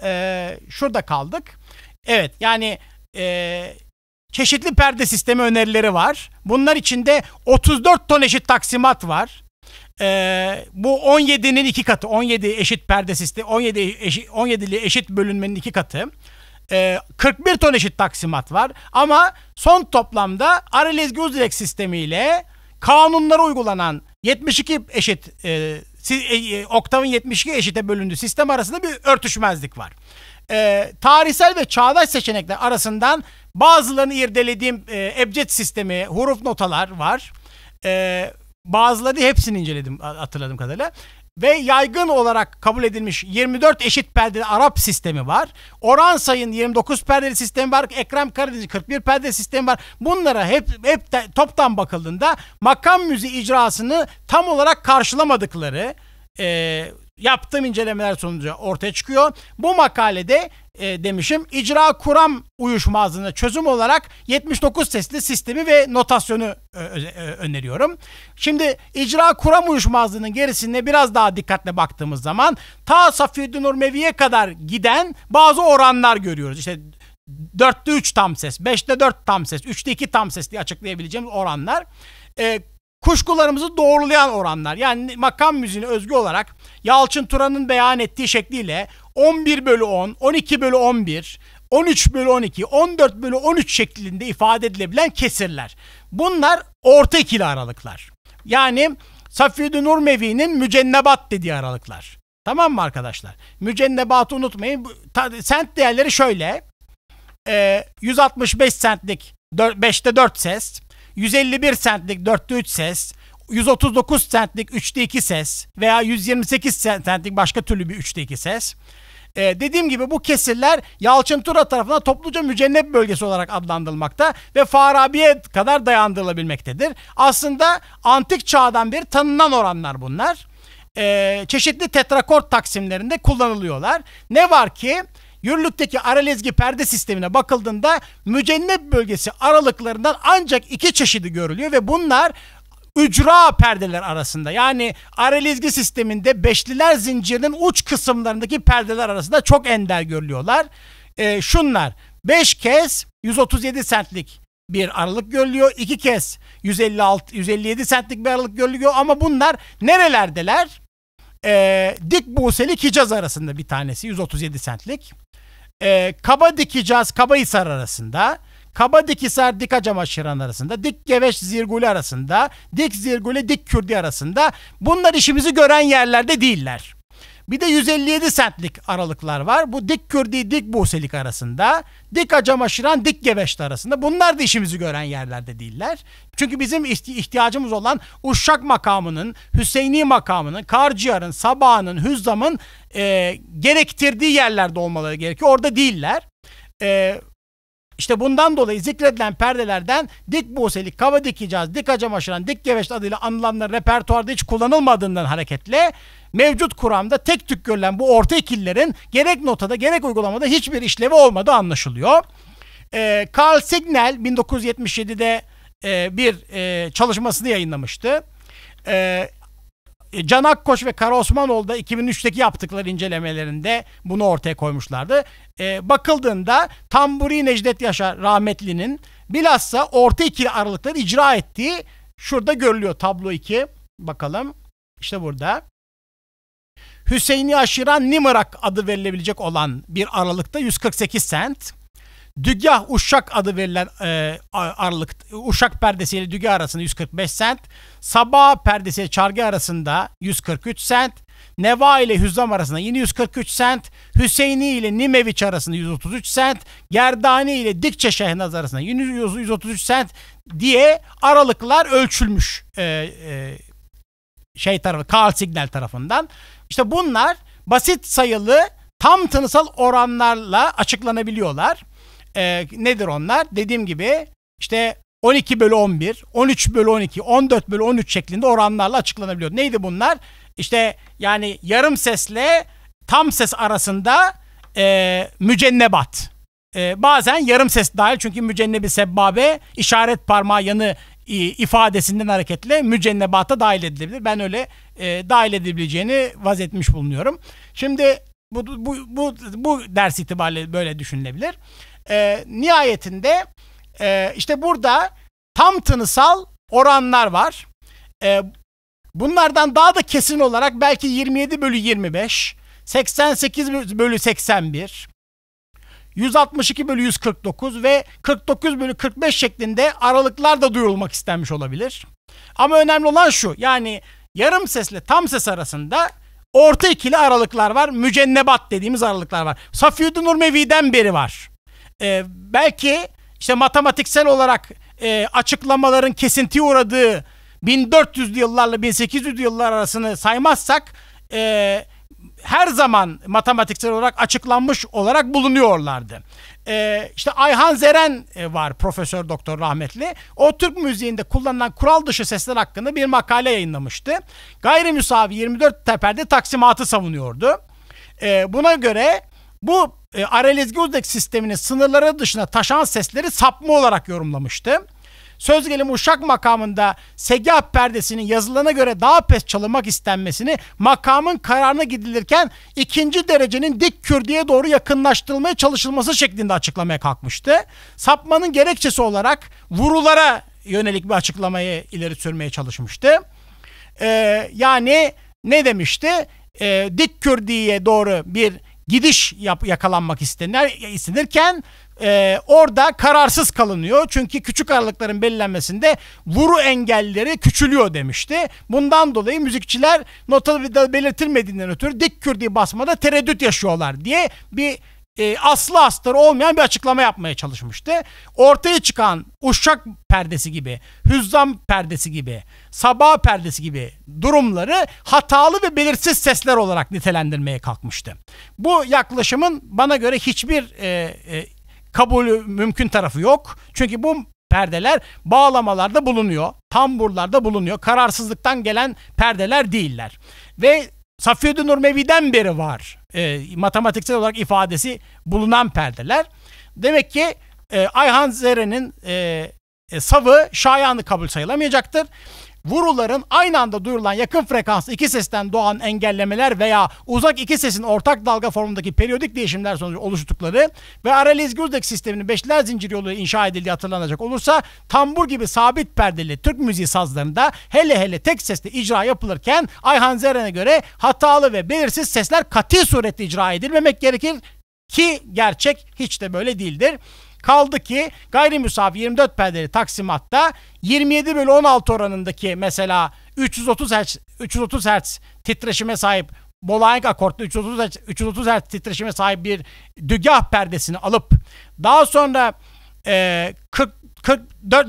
E, şurada kaldık. Evet yani e, çeşitli perde sistemi önerileri var. Bunlar içinde 34 ton eşit taksimat var. Ee, bu 17'nin iki katı. 17 eşit perde sistemi, 17 eşit, 17'li eşit bölünmenin iki katı. Ee, 41 ton eşit taksimat var. Ama son toplamda Arelez Gözdirek sistemiyle kanunlara uygulanan 72 eşit e, e, e oktavın 72 eşite bölündüğü sistem arasında bir örtüşmezlik var. Ee, tarihsel ve çağdaş seçenekler arasından Bazılarını irdelediğim e, ebced sistemi, huruf notalar var. E, bazıları hepsini inceledim hatırladığım kadarıyla. Ve yaygın olarak kabul edilmiş 24 eşit perdeli Arap sistemi var. oran Say'ın 29 perdeli sistemi var. Ekrem Karadeniz 41 perdeli sistemi var. Bunlara hep hep de, toptan bakıldığında makam müziği icrasını tam olarak karşılamadıkları e, yaptığım incelemeler sonucu ortaya çıkıyor. Bu makalede e, demişim icra kuram uyuşmazlığına çözüm olarak 79 sesli sistemi ve notasyonu e, e, öneriyorum. Şimdi icra kuram uyuşmazlığının gerisinde biraz daha dikkatle baktığımız zaman ta Safiyeddin Urmevi'ye kadar giden bazı oranlar görüyoruz. İşte 4'te 3 tam ses, 5'te 4 tam ses, 3'te 2 tam ses diye açıklayabileceğimiz oranlar. E, kuşkularımızı doğrulayan oranlar. Yani makam müziğine özgü olarak Yalçın Turan'ın beyan ettiği şekliyle 11 bölü 10, 12 bölü 11, 13 bölü 12, 14 bölü 13 şeklinde ifade edilebilen kesirler. Bunlar orta ikili aralıklar. Yani Safiyedü Nurmevi'nin mücennebat dediği aralıklar. Tamam mı arkadaşlar? Mücennebatı unutmayın. Sent değerleri şöyle. 165 ee, sentlik 5'te 4 ses. 151 centlik 4'te 3 ses, 139 centlik 3'te 2 ses veya 128 centlik başka türlü bir 3'te 2 ses. Ee, dediğim gibi bu kesirler Yalçın Tura tarafından topluca mücennep bölgesi olarak adlandırılmakta ve Farabi'ye kadar dayandırılabilmektedir. Aslında antik çağdan beri tanınan oranlar bunlar. Ee, çeşitli tetrakord taksimlerinde kullanılıyorlar. Ne var ki Yürürlükteki aralezgi perde sistemine bakıldığında mücennet bölgesi aralıklarından ancak iki çeşidi görülüyor ve bunlar ücra perdeler arasında yani aralezgi sisteminde beşliler zincirinin uç kısımlarındaki perdeler arasında çok ender görülüyorlar. E, şunlar 5 kez 137 sentlik bir aralık görülüyor. 2 kez 156 157 sentlik bir aralık görülüyor ama bunlar nerelerdeler? E, ee, dik buseli Hicaz arasında bir tanesi 137 sentlik e, Kaba Dikicaz Kabahisar arasında, Kaba Dikisar Dikacama Şiran arasında, Dik Geveş Zirguli arasında, Dik Zirguli Dik Kürdi arasında bunlar işimizi gören yerlerde değiller. Bir de 157 sentlik aralıklar var. Bu dik kürdi dik buselik arasında. Dik acamaşıran dik geveşli arasında. Bunlar da işimizi gören yerlerde değiller. Çünkü bizim ihtiyacımız olan Uşşak makamının, Hüseyni makamının, Karciyar'ın, Sabah'ın, Hüzzam'ın e, gerektirdiği yerlerde olmaları gerekiyor. Orada değiller. E, işte bundan dolayı zikredilen perdelerden dik buselik, kava dikicaz, dik acamaşıran, dik geveşli adıyla anılanlar repertuarda hiç kullanılmadığından hareketle mevcut kuramda tek tük görülen bu orta ikillerin gerek notada gerek uygulamada hiçbir işlevi olmadığı anlaşılıyor. Ee, e, Carl Signal 1977'de bir e, çalışmasını yayınlamıştı. Ee, e, Can Akkoç ve Kara Osmanoğlu da 2003'teki yaptıkları incelemelerinde bunu ortaya koymuşlardı. Ee, bakıldığında Tamburi Necdet Yaşar rahmetlinin bilhassa orta iki aralıkları icra ettiği şurada görülüyor tablo 2. Bakalım işte burada. Hüseyini Aşiran Nimarak adı verilebilecek olan bir aralıkta 148 sent. Dügah Uşak adı verilen e, aralık Uşak perdesi ile Dügah arasında 145 sent. Sabah perdesi ile Çargı arasında 143 sent. Neva ile Hüzzam arasında yine 143 sent. Hüseyini ile Nimeviç arasında 133 sent. Gerdani ile Dikçe Şehnaz arasında yine 133 sent diye aralıklar ölçülmüş e, e, şey tarafı Karl Signal tarafından. İşte bunlar basit sayılı tam tanısal oranlarla açıklanabiliyorlar. Ee, nedir onlar? Dediğim gibi işte 12 bölü 11, 13 bölü 12, 14 bölü 13 şeklinde oranlarla açıklanabiliyor. Neydi bunlar? İşte yani yarım sesle tam ses arasında e, mücennebat. E, bazen yarım ses dahil çünkü mücennebi sebbabe işaret parmağı yanı ifadesinden hareketle mücennebata dahil edilebilir. Ben öyle e, dahil edebileceğini vazetmiş bulunuyorum. Şimdi bu, bu, bu, bu ders itibariyle böyle düşünülebilir. E, nihayetinde e, işte burada tam tınısal oranlar var. E, bunlardan daha da kesin olarak belki 27 bölü 25, 88 bölü 81, 162 bölü 149 ve 49 bölü 45 şeklinde aralıklar da duyurulmak istenmiş olabilir. Ama önemli olan şu yani yarım sesle tam ses arasında orta ikili aralıklar var. Mücennebat dediğimiz aralıklar var. Safiyüddin Nurmevi'den beri var. Ee, belki işte matematiksel olarak e, açıklamaların kesintiye uğradığı 1400'lü yıllarla 1800'lü yıllar arasını saymazsak e, her zaman matematiksel olarak açıklanmış olarak bulunuyorlardı. Ee, işte Ayhan Zeren e, var profesör doktor rahmetli. O Türk müziğinde kullanılan kural dışı sesler hakkında bir makale yayınlamıştı. Gayri Gayrimüsavi 24 teperde taksimatı savunuyordu. Ee, buna göre bu e, Arelizgi sisteminin sınırları dışına taşan sesleri sapma olarak yorumlamıştı söz gelimi uşak makamında segah perdesinin yazılana göre daha pes çalınmak istenmesini makamın kararına gidilirken ikinci derecenin dik kürdüye doğru yakınlaştırılmaya çalışılması şeklinde açıklamaya kalkmıştı. Sapmanın gerekçesi olarak vurulara yönelik bir açıklamayı ileri sürmeye çalışmıştı. Ee, yani ne demişti? Ee, dik kürdiye doğru bir gidiş yap, yakalanmak istenir, istenirken e, orada kararsız kalınıyor. Çünkü küçük aralıkların belirlenmesinde vuru engelleri küçülüyor demişti. Bundan dolayı müzikçiler notada belirtilmediğinden ötürü dik kürdiği basmada tereddüt yaşıyorlar diye bir e, aslı astarı olmayan bir açıklama yapmaya çalışmıştı. Ortaya çıkan uşak perdesi gibi, hüzzam perdesi gibi, sabah perdesi gibi durumları hatalı ve belirsiz sesler olarak nitelendirmeye kalkmıştı. Bu yaklaşımın bana göre hiçbir e, e, kabulü mümkün tarafı yok. Çünkü bu perdeler bağlamalarda bulunuyor. Tamburlarda bulunuyor. Kararsızlıktan gelen perdeler değiller. Ve Safiyedin Nurmevi'den beri var. E, matematiksel olarak ifadesi bulunan perdeler. Demek ki e, Ayhan Zere'nin e, e, savı şayanı kabul sayılamayacaktır. Vuruların aynı anda duyurulan yakın frekans iki sesten doğan engellemeler veya uzak iki sesin ortak dalga formundaki periyodik değişimler sonucu oluştukları ve Araliz Gürdek sisteminin beşler zinciri yolu inşa edildiği hatırlanacak olursa tambur gibi sabit perdeli Türk müziği sazlarında hele hele tek sesle icra yapılırken Ayhan Zeren'e göre hatalı ve belirsiz sesler katil surette icra edilmemek gerekir ki gerçek hiç de böyle değildir. Kaldı ki gayrimüsaf 24 perdeli taksimatta 27 bölü 16 oranındaki mesela 330 Hz, 330 Hz titreşime sahip Bolayang akortlu 330 Hz, 330 Hz titreşime sahip bir dügah perdesini alıp daha sonra e, 40 40,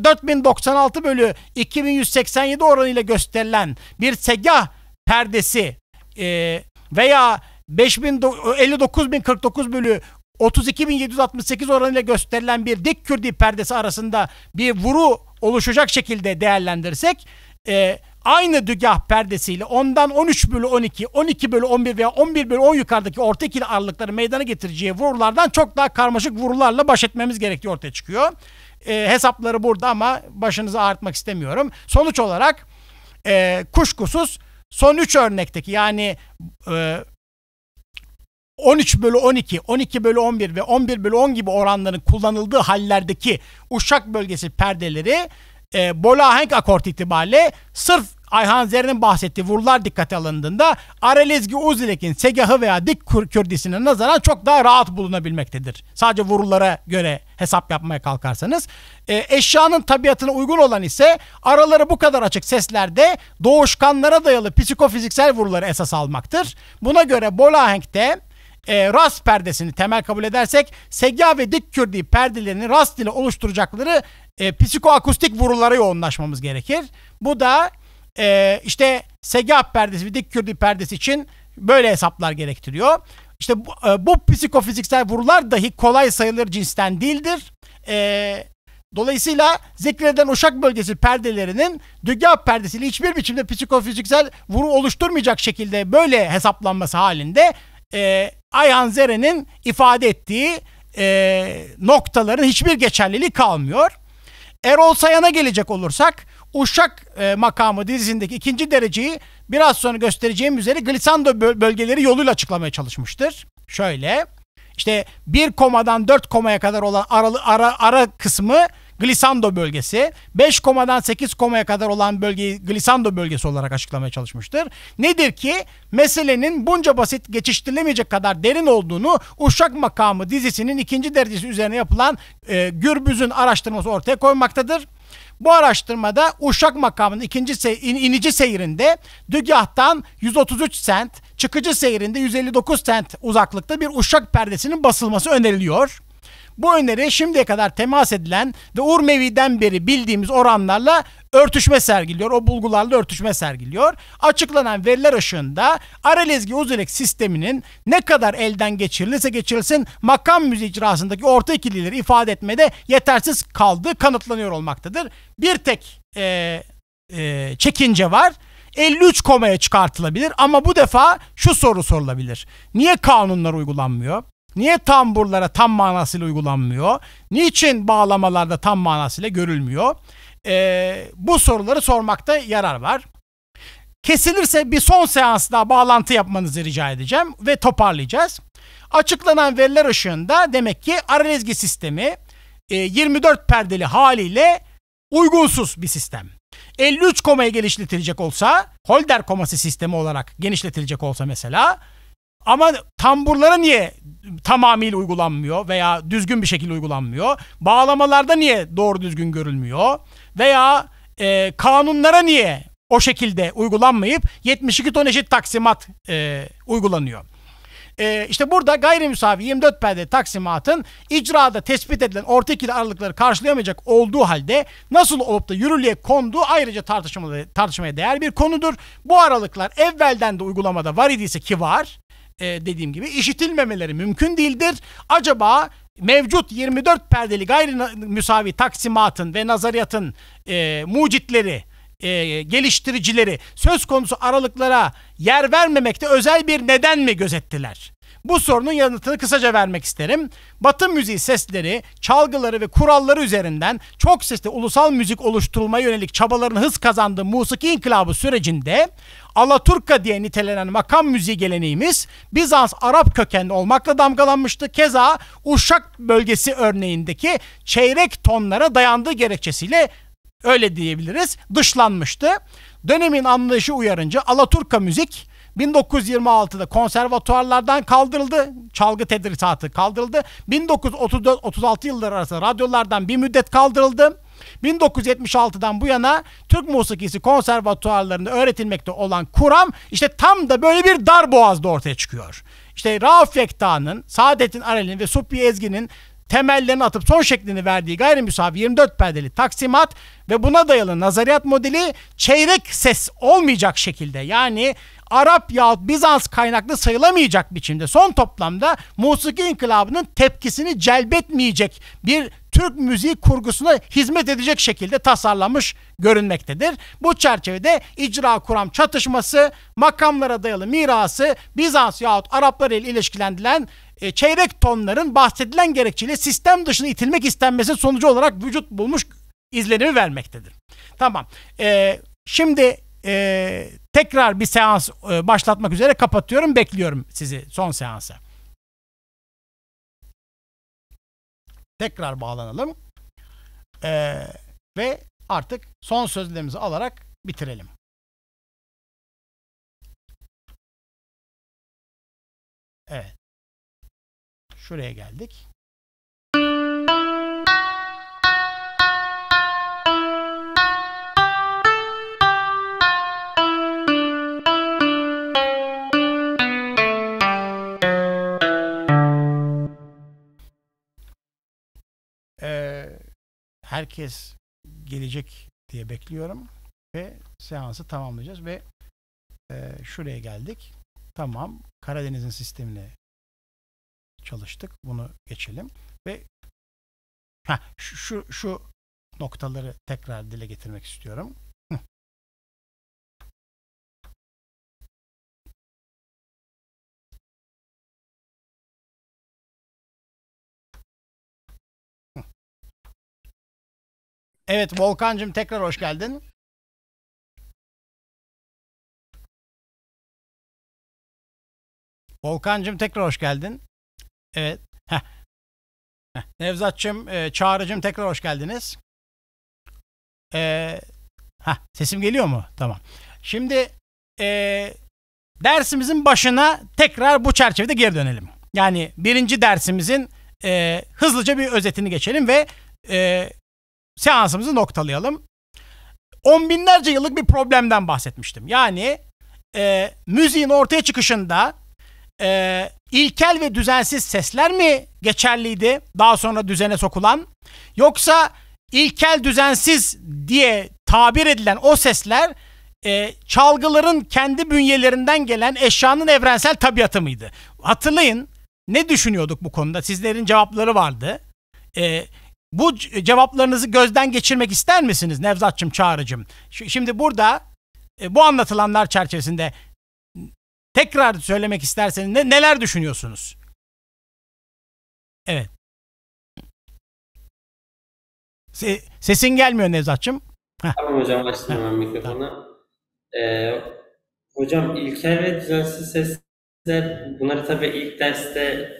4096 bölü 2187 oranıyla gösterilen bir segah perdesi e, veya 5000, bölü 32.768 oranıyla gösterilen bir dik kürdi perdesi arasında bir vuru oluşacak şekilde değerlendirsek e, aynı dügah perdesiyle ondan 13 bölü 12, 12 bölü 11 veya 11 bölü 10 yukarıdaki orta ikili aralıkları meydana getireceği vurulardan çok daha karmaşık vurularla baş etmemiz gerektiği ortaya çıkıyor. E, hesapları burada ama başınızı ağrıtmak istemiyorum. Sonuç olarak e, kuşkusuz son 3 örnekteki yani e, 13 bölü 12, 12 bölü 11 ve 11 bölü 10 gibi oranların kullanıldığı hallerdeki uşak bölgesi perdeleri e, Henk akort itibariyle sırf Ayhan Zer'in bahsettiği vurular dikkate alındığında Arelizgi Uzilek'in segahı veya dik kürdisine nazaran çok daha rahat bulunabilmektedir. Sadece vurulara göre hesap yapmaya kalkarsanız. E, eşyanın tabiatına uygun olan ise araları bu kadar açık seslerde doğuşkanlara dayalı psikofiziksel vuruları esas almaktır. Buna göre Bolahenk'te e, ras perdesini temel kabul edersek segya ve dik kürdi perdelerini rast ile oluşturacakları e, psikoakustik vurulara yoğunlaşmamız gerekir. Bu da e, işte segya perdesi ve dik kürdi perdesi için böyle hesaplar gerektiriyor. İşte bu, e, bu psikofiziksel vurular dahi kolay sayılır cinsten değildir. E, dolayısıyla zikreden uşak bölgesi perdelerinin dünya perdesiyle hiçbir biçimde psikofiziksel vuru oluşturmayacak şekilde böyle hesaplanması halinde e, Ayhan Zere'nin ifade ettiği e, noktaların hiçbir geçerliliği kalmıyor. Erol Sayan'a gelecek olursak Uşak e, makamı dizisindeki ikinci dereceyi biraz sonra göstereceğim üzere Glissando bölgeleri yoluyla açıklamaya çalışmıştır. Şöyle işte bir komadan dört komaya kadar olan aralı, ara, ara kısmı Glisando bölgesi. 5 komadan 8 komaya kadar olan bölgeyi Glisando bölgesi olarak açıklamaya çalışmıştır. Nedir ki meselenin bunca basit geçiştirilemeyecek kadar derin olduğunu Uşak Makamı dizisinin ikinci derecesi üzerine yapılan e, Gürbüz'ün araştırması ortaya koymaktadır. Bu araştırmada Uşak makamının ikinci se in, inici seyrinde Dügah'tan 133 sent, çıkıcı seyirinde 159 sent uzaklıkta bir uşak perdesinin basılması öneriliyor. Bu öneri şimdiye kadar temas edilen ve Urmevi'den beri bildiğimiz oranlarla örtüşme sergiliyor. O bulgularla örtüşme sergiliyor. Açıklanan veriler ışığında Aralezgi Uzilek sisteminin ne kadar elden geçirilirse geçirilsin makam müziği icrasındaki orta ikilileri ifade etmede yetersiz kaldığı kanıtlanıyor olmaktadır. Bir tek e, e, çekince var. 53 komaya çıkartılabilir ama bu defa şu soru sorulabilir. Niye kanunlar uygulanmıyor? Niye tamburlara tam manasıyla uygulanmıyor? Niçin bağlamalarda tam manasıyla görülmüyor? Ee, bu soruları sormakta yarar var. Kesilirse bir son seans daha bağlantı yapmanızı rica edeceğim ve toparlayacağız. Açıklanan veriler ışığında demek ki ara sistemi 24 e, perdeli haliyle uygunsuz bir sistem. 53 komaya genişletilecek olsa, Holder koması sistemi olarak genişletilecek olsa mesela ama tamburlara niye tamamıyla uygulanmıyor veya düzgün bir şekilde uygulanmıyor? Bağlamalarda niye doğru düzgün görülmüyor? Veya e, kanunlara niye o şekilde uygulanmayıp 72 ton eşit taksimat e, uygulanıyor? E, işte burada gayrimüsavi 24 perde taksimatın icrada tespit edilen orta ikili aralıkları karşılayamayacak olduğu halde nasıl olup da yürürlüğe konduğu ayrıca tartışmaya, tartışmaya değer bir konudur. Bu aralıklar evvelden de uygulamada var idiyse ki var e, dediğim gibi işitilmemeleri mümkün değildir. Acaba mevcut 24 perdeli gayri müsavi taksimatın ve nazariyatın e, mucitleri e, geliştiricileri söz konusu aralıklara yer vermemekte özel bir neden mi gözettiler? Bu sorunun yanıtını kısaca vermek isterim. Batı müziği sesleri, çalgıları ve kuralları üzerinden çok sesli ulusal müzik oluşturulmaya yönelik çabaların hız kazandığı musiki inkılabı sürecinde Alaturka diye nitelenen makam müziği geleneğimiz Bizans Arap kökenli olmakla damgalanmıştı. Keza Uşak bölgesi örneğindeki çeyrek tonlara dayandığı gerekçesiyle öyle diyebiliriz dışlanmıştı. Dönemin anlayışı uyarınca Alaturka müzik 1926'da konservatuarlardan kaldırıldı. Çalgı tedrisatı kaldırıldı. 1934-36 yılları arasında radyolardan bir müddet kaldırıldı. 1976'dan bu yana Türk Musikisi konservatuarlarında öğretilmekte olan kuram işte tam da böyle bir dar boğazda ortaya çıkıyor. İşte Rauf Yekta'nın, Saadettin Arel'in ve Suppi Ezgi'nin temellerini atıp son şeklini verdiği gayrimüsavi 24 perdeli taksimat ve buna dayalı nazariyat modeli çeyrek ses olmayacak şekilde yani Arap yahut Bizans kaynaklı sayılamayacak biçimde son toplamda musiki inkılabının tepkisini celbetmeyecek bir Türk müziği kurgusuna hizmet edecek şekilde tasarlanmış görünmektedir. Bu çerçevede icra kuram çatışması, makamlara dayalı mirası, Bizans yahut Araplar ile ilişkilendirilen e, çeyrek tonların bahsedilen gerekçeyle sistem dışına itilmek istenmesi sonucu olarak vücut bulmuş izlenimi vermektedir. Tamam. E, şimdi e, tekrar bir seans e, başlatmak üzere kapatıyorum. Bekliyorum sizi son seansa. Tekrar bağlanalım. Ee, ve artık son sözlerimizi alarak bitirelim. Evet. Şuraya geldik. herkes gelecek diye bekliyorum ve seansı tamamlayacağız ve e, şuraya geldik. Tamam Karadeniz'in sistemini çalıştık. Bunu geçelim ve ha şu, şu şu noktaları tekrar dile getirmek istiyorum. Evet Volkan'cığım tekrar hoş geldin. Volkan'cığım tekrar hoş geldin. Evet. Heh. Heh. Nevzat'cığım, e, Çağrı'cığım tekrar hoş geldiniz. E, heh, sesim geliyor mu? Tamam. Şimdi e, dersimizin başına tekrar bu çerçevede geri dönelim. Yani birinci dersimizin e, hızlıca bir özetini geçelim ve e, seansımızı noktalayalım. On binlerce yıllık bir problemden bahsetmiştim. Yani e, müziğin ortaya çıkışında e, ilkel ve düzensiz sesler mi geçerliydi daha sonra düzene sokulan? Yoksa ilkel düzensiz diye tabir edilen o sesler e, çalgıların kendi bünyelerinden gelen eşyanın evrensel tabiatı mıydı? Hatırlayın ne düşünüyorduk bu konuda? Sizlerin cevapları vardı. E, bu cevaplarınızı gözden geçirmek ister misiniz Nevzatçım Çağrıcım? Şimdi burada e, bu anlatılanlar çerçevesinde tekrar söylemek isterseniz ne, neler düşünüyorsunuz? Evet. Se, sesin gelmiyor Nevzatçım. Tamam hocam açtım ben mikrofonu. Ee, hocam ilkel ve düzensiz sesler bunları tabii ilk derste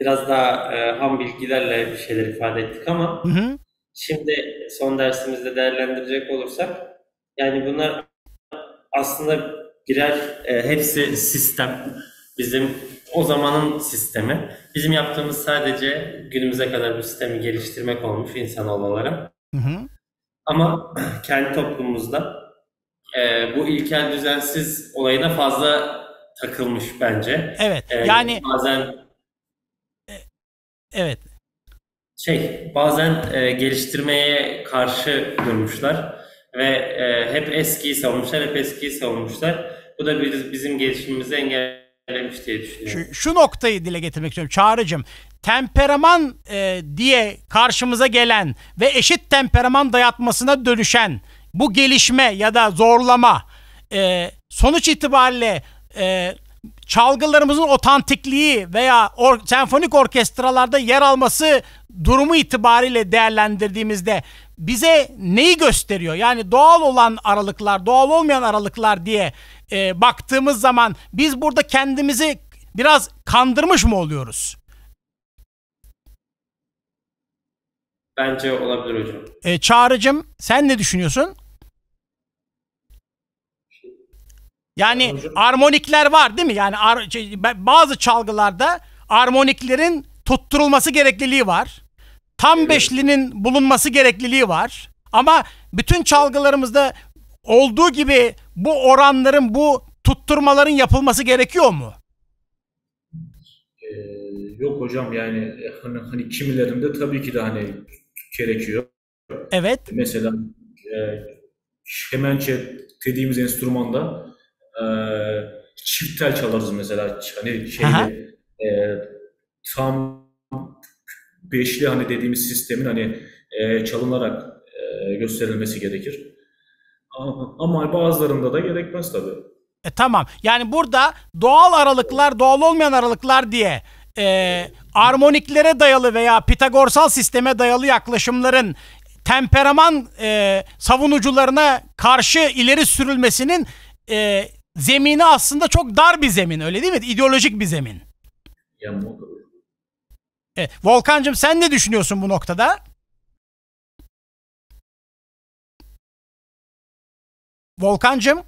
biraz daha e, ham bilgilerle bir şeyler ifade ettik ama hı hı. şimdi son dersimizde değerlendirecek olursak yani bunlar aslında birer e, hepsi sistem. Bizim o zamanın sistemi. Bizim yaptığımız sadece günümüze kadar bu sistemi geliştirmek olmuş insan olarak. Hı hı. Ama *clears throat* kendi toplumumuzda e, bu ilkel düzensiz olayına fazla takılmış bence. Evet. E, yani bazen Evet. Şey bazen e, geliştirmeye karşı durmuşlar ve e, hep eskiyi savunmuşlar, hep eskiyi savunmuşlar. Bu da biz, bizim gelişimimizi engellemiş diye düşünüyorum. Şu, şu noktayı dile getirmek istiyorum. Çağrı'cığım temperaman e, diye karşımıza gelen ve eşit temperaman dayatmasına dönüşen bu gelişme ya da zorlama e, sonuç itibariyle e, çalgılarımızın otantikliği veya or senfonik orkestralarda yer alması durumu itibariyle değerlendirdiğimizde bize neyi gösteriyor? Yani doğal olan aralıklar, doğal olmayan aralıklar diye e, baktığımız zaman biz burada kendimizi biraz kandırmış mı oluyoruz? Bence olabilir hocam. E, Çağrı'cım sen ne düşünüyorsun? Yani Hocam. armonikler var değil mi? Yani ar- şey, bazı çalgılarda armoniklerin tutturulması gerekliliği var. Tam evet. beşlinin bulunması gerekliliği var. Ama bütün çalgılarımızda olduğu gibi bu oranların, bu tutturmaların yapılması gerekiyor mu? Ee, yok hocam yani hani, hani kimilerinde tabii ki de hani gerekiyor. Evet. Mesela e, kemençe dediğimiz enstrümanda çift tel çalarız mesela. Hani şeyde e, tam beşli hani dediğimiz sistemin hani e, çalınarak e, gösterilmesi gerekir. Ama bazılarında da gerekmez tabii. E, tamam. Yani burada doğal aralıklar, doğal olmayan aralıklar diye e, armoniklere dayalı veya Pitagorsal sisteme dayalı yaklaşımların temperaman e, savunucularına karşı ileri sürülmesinin e, zemini aslında çok dar bir zemin öyle değil mi? İdeolojik bir zemin. Yani e, Volkan'cığım sen ne düşünüyorsun bu noktada? Volkan'cığım?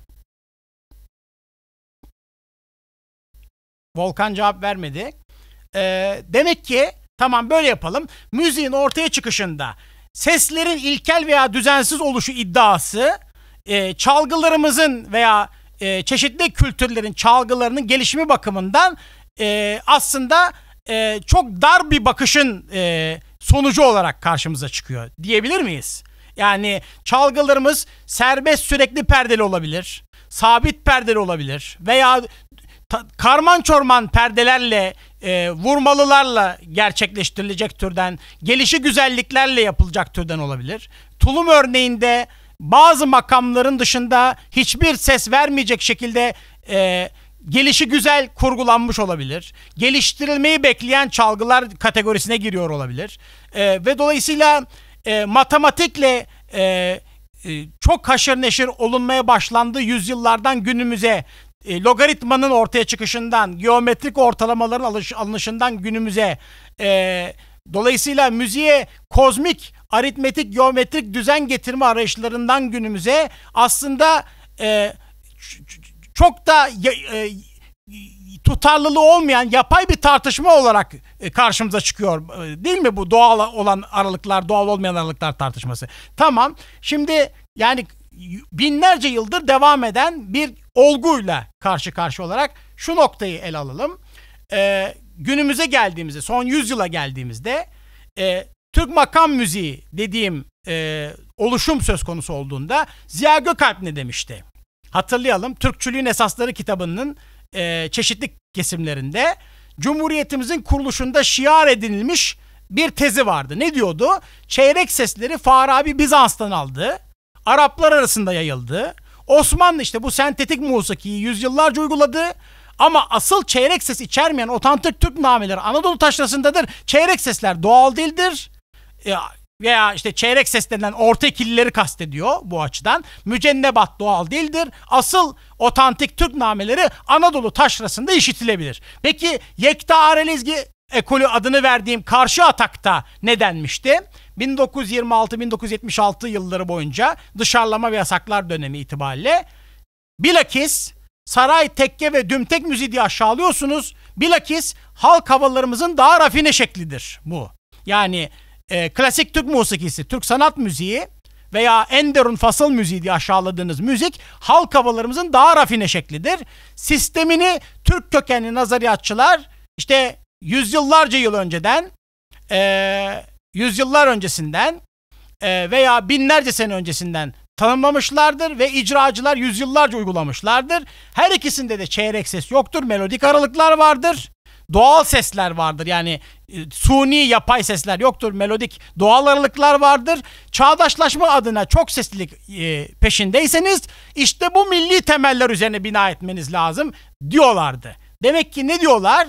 Volkan cevap vermedi. E, demek ki tamam böyle yapalım. Müziğin ortaya çıkışında seslerin ilkel veya düzensiz oluşu iddiası, e, çalgılarımızın veya e, çeşitli kültürlerin çalgılarının gelişimi bakımından e, aslında e, çok dar bir bakışın e, sonucu olarak karşımıza çıkıyor diyebilir miyiz? Yani çalgılarımız serbest sürekli perdeli olabilir, sabit perdeli olabilir veya ta, karman çorman perdelerle e, vurmalılarla gerçekleştirilecek türden, gelişi güzelliklerle yapılacak türden olabilir. Tulum örneğinde bazı makamların dışında hiçbir ses vermeyecek şekilde e, gelişi güzel kurgulanmış olabilir. Geliştirilmeyi bekleyen çalgılar kategorisine giriyor olabilir. E, ve dolayısıyla e, matematikle e, e, çok haşır neşir olunmaya başlandığı yüzyıllardan günümüze e, logaritmanın ortaya çıkışından, geometrik ortalamaların alış, alınışından günümüze e, dolayısıyla müziğe kozmik aritmetik geometrik düzen getirme arayışlarından günümüze aslında e, çok da e, tutarlılığı olmayan yapay bir tartışma olarak e, karşımıza çıkıyor. E, değil mi bu doğal olan aralıklar, doğal olmayan aralıklar tartışması? Tamam. Şimdi yani binlerce yıldır devam eden bir olguyla karşı karşı olarak şu noktayı ele alalım. Ee, günümüze geldiğimizde, son yüzyıla geldiğimizde e, Türk makam müziği dediğim e, oluşum söz konusu olduğunda Ziya Gökalp ne demişti? Hatırlayalım Türkçülüğün Esasları kitabının e, çeşitli kesimlerinde Cumhuriyetimizin kuruluşunda şiar edinilmiş bir tezi vardı. Ne diyordu? Çeyrek sesleri Farabi Bizans'tan aldı. Araplar arasında yayıldı. Osmanlı işte bu sentetik musikiyi yüzyıllarca uyguladı. Ama asıl çeyrek ses içermeyen otantik Türk nameleri Anadolu taşrasındadır. Çeyrek sesler doğal dildir veya işte çeyrek seslenen denilen orta ikilileri kastediyor bu açıdan. Mücennebat doğal dildir. Asıl otantik Türk nameleri Anadolu taşrasında işitilebilir. Peki Yekta Arelizgi ekolü adını verdiğim karşı atakta ne denmişti? 1926-1976 yılları boyunca dışarılama ve yasaklar dönemi itibariyle bilakis saray, tekke ve dümtek müziği diye aşağılıyorsunuz. Bilakis halk havalarımızın daha rafine şeklidir bu. Yani e, klasik Türk musikisi, Türk sanat müziği veya Enderun fasıl müziği diye aşağıladığınız müzik halk havalarımızın daha rafine şeklidir. Sistemini Türk kökenli nazariyatçılar işte yüzyıllarca yıl önceden, e, yüzyıllar öncesinden e, veya binlerce sene öncesinden tanımlamışlardır ve icracılar yüzyıllarca uygulamışlardır. Her ikisinde de çeyrek ses yoktur, melodik aralıklar vardır doğal sesler vardır. Yani e, suni yapay sesler yoktur. Melodik doğal aralıklar vardır. Çağdaşlaşma adına çok seslilik e, peşindeyseniz işte bu milli temeller üzerine bina etmeniz lazım diyorlardı. Demek ki ne diyorlar?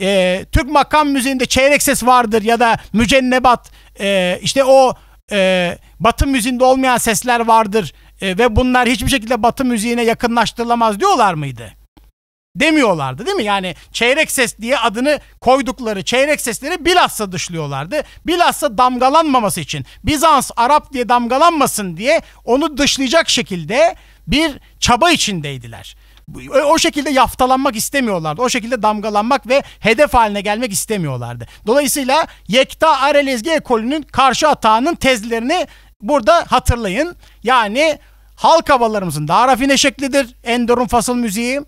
E, Türk makam müziğinde çeyrek ses vardır ya da mücennebat e, işte o e, batı müziğinde olmayan sesler vardır e, ve bunlar hiçbir şekilde batı müziğine yakınlaştırılamaz diyorlar mıydı? demiyorlardı değil mi? Yani çeyrek ses diye adını koydukları çeyrek sesleri bilhassa dışlıyorlardı. Bilhassa damgalanmaması için Bizans Arap diye damgalanmasın diye onu dışlayacak şekilde bir çaba içindeydiler o şekilde yaftalanmak istemiyorlardı. O şekilde damgalanmak ve hedef haline gelmek istemiyorlardı. Dolayısıyla Yekta Arelezgi ekolünün karşı atağının tezlerini burada hatırlayın. Yani halk havalarımızın daha rafine şeklidir. Endor'un fasıl müziği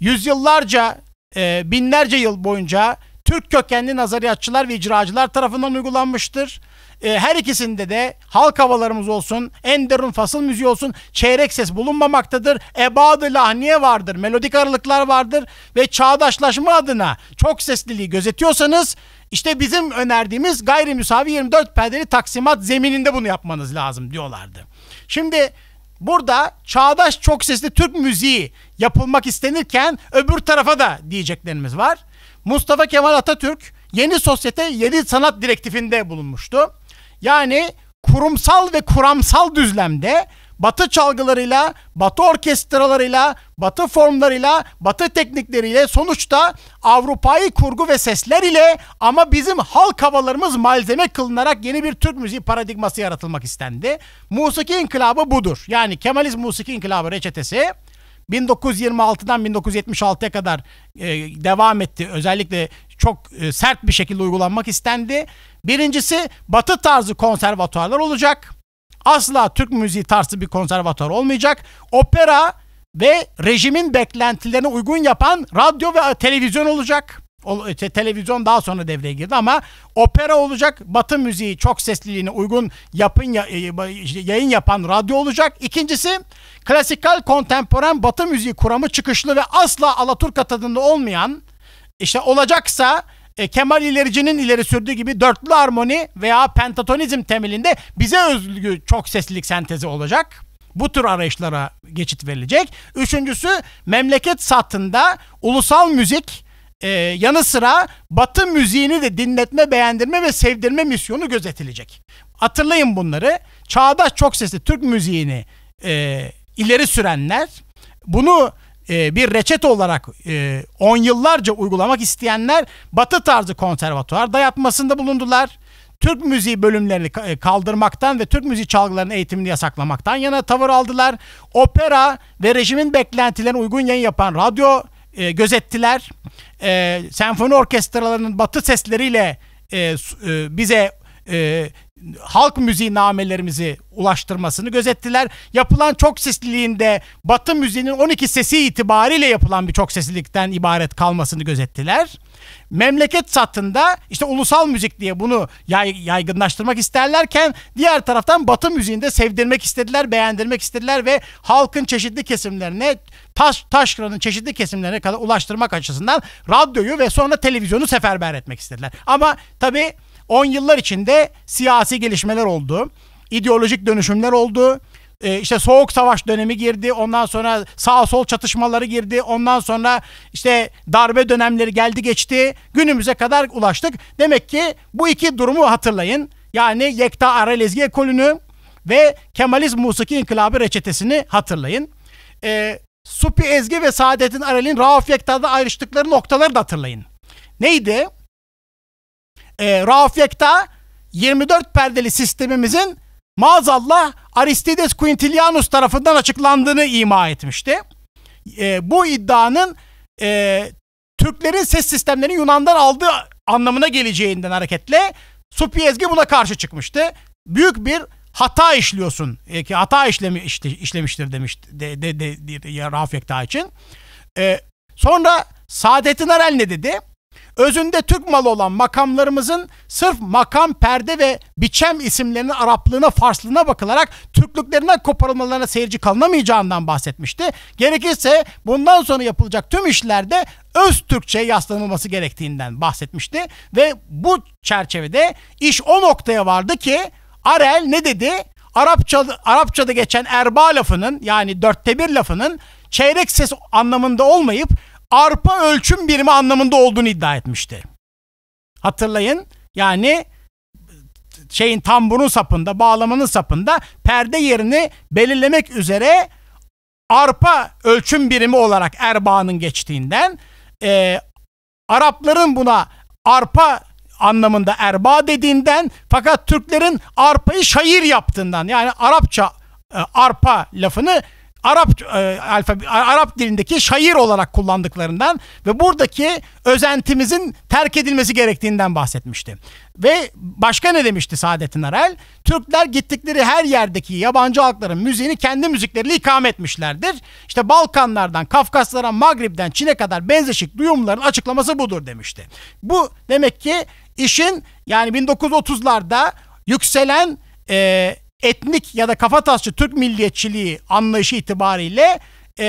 yüzyıllarca, e, binlerce yıl boyunca Türk kökenli nazariyatçılar ve icracılar tarafından uygulanmıştır. E, her ikisinde de halk havalarımız olsun, Enderun fasıl müziği olsun, çeyrek ses bulunmamaktadır. Ebadı lahniye vardır, melodik aralıklar vardır ve çağdaşlaşma adına çok sesliliği gözetiyorsanız işte bizim önerdiğimiz gayrimüsavi 24 perdeli taksimat zemininde bunu yapmanız lazım diyorlardı. Şimdi burada çağdaş çok sesli Türk müziği yapılmak istenirken öbür tarafa da diyeceklerimiz var. Mustafa Kemal Atatürk yeni sosyete yeni sanat direktifinde bulunmuştu. Yani kurumsal ve kuramsal düzlemde batı çalgılarıyla, batı orkestralarıyla, batı formlarıyla, batı teknikleriyle sonuçta Avrupa'yı kurgu ve sesler ile ama bizim halk havalarımız malzeme kılınarak yeni bir Türk müziği paradigması yaratılmak istendi. Musiki inkılabı budur. Yani Kemalist musiki inkılabı reçetesi 1926'dan 1976'ya kadar e, devam etti. Özellikle çok e, sert bir şekilde uygulanmak istendi. Birincisi Batı tarzı konservatuarlar olacak. Asla Türk müziği tarzı bir konservatuar olmayacak. Opera ve rejimin beklentilerine uygun yapan radyo ve televizyon olacak televizyon daha sonra devreye girdi ama opera olacak. Batı müziği çok sesliliğine uygun yapın e, yayın yapan radyo olacak. İkincisi klasikal kontemporan Batı müziği kuramı çıkışlı ve asla Alaturka tadında olmayan işte olacaksa e, Kemal İlerici'nin ileri sürdüğü gibi dörtlü armoni veya pentatonizm temelinde bize özgü çok seslilik sentezi olacak. Bu tür arayışlara geçit verilecek. Üçüncüsü memleket satında ulusal müzik e, yanı sıra Batı müziğini de dinletme, beğendirme ve sevdirme misyonu gözetilecek. Hatırlayın bunları. Çağdaş çok sesli Türk müziğini e, ileri sürenler bunu e, bir reçete olarak 10 e, yıllarca uygulamak isteyenler Batı tarzı konservatuar dayatmasında bulundular. Türk müziği bölümlerini e, kaldırmaktan ve Türk müziği çalgılarının eğitimini yasaklamaktan yana tavır aldılar. Opera ve rejimin beklentilerine uygun yayın yapan radyo e, gözettiler. E, senfoni orkestralarının batı sesleriyle e, e, bize e, halk müziği namelerimizi ulaştırmasını gözettiler. Yapılan çok sesliliğinde Batı müziğinin 12 sesi itibariyle yapılan bir çok seslilikten ibaret kalmasını gözettiler. Memleket satında işte ulusal müzik diye bunu yay, yaygınlaştırmak isterlerken diğer taraftan Batı müziğinde sevdirmek istediler, beğendirmek istediler ve halkın çeşitli kesimlerine taş, taşkıranın çeşitli kesimlerine kadar ulaştırmak açısından radyoyu ve sonra televizyonu seferber etmek istediler. Ama tabii 10 yıllar içinde siyasi gelişmeler oldu, ideolojik dönüşümler oldu. Ee, işte soğuk savaş dönemi girdi, ondan sonra sağ sol çatışmaları girdi, ondan sonra işte darbe dönemleri geldi geçti. Günümüze kadar ulaştık. Demek ki bu iki durumu hatırlayın. Yani Yekta Aralezgi ekolünü ve Kemalizm Musiki İnkılabı reçetesini hatırlayın. Ee, Supi Ezgi ve Saadet'in Aral'in Rauf Yekta'da ayrıştıkları noktaları da hatırlayın. Neydi? e, Raufyek'ta 24 perdeli sistemimizin maazallah Aristides Quintilianus tarafından açıklandığını ima etmişti. E, bu iddianın e, Türklerin ses sistemlerini Yunan'dan aldığı anlamına geleceğinden hareketle Supiezgi buna karşı çıkmıştı. Büyük bir hata işliyorsun e, ki hata işlemi işte, işlemiştir demişti de, de, de, de, Rauf Yekta için. E, sonra Saadettin Arel ne dedi? Özünde Türk malı olan makamlarımızın sırf makam, perde ve biçem isimlerinin Araplığına, Farslığına bakılarak Türklüklerinden koparılmalarına seyirci kalınamayacağından bahsetmişti. Gerekirse bundan sonra yapılacak tüm işlerde öz Türkçeye yaslanılması gerektiğinden bahsetmişti. Ve bu çerçevede iş o noktaya vardı ki Arel ne dedi? Arapça, Arapçada geçen erba lafının yani dörtte bir lafının çeyrek ses anlamında olmayıp arpa ölçüm birimi anlamında olduğunu iddia etmişti. Hatırlayın yani şeyin tamburun sapında bağlamanın sapında perde yerini belirlemek üzere arpa ölçüm birimi olarak erbağının geçtiğinden e, Arapların buna arpa anlamında erba dediğinden fakat Türklerin arpayı şair yaptığından yani Arapça e, arpa lafını Arap e, alfabe, Arap dilindeki şair olarak kullandıklarından ve buradaki özentimizin terk edilmesi gerektiğinden bahsetmişti. Ve başka ne demişti Saadettin Arel? Türkler gittikleri her yerdeki yabancı halkların müziğini kendi müzikleriyle ikame etmişlerdir. İşte Balkanlardan, Kafkaslara, Magrib'den Çin'e kadar benzeşik duyumların açıklaması budur demişti. Bu demek ki işin yani 1930'larda yükselen e, etnik ya da kafatasçı Türk milliyetçiliği anlayışı itibariyle e,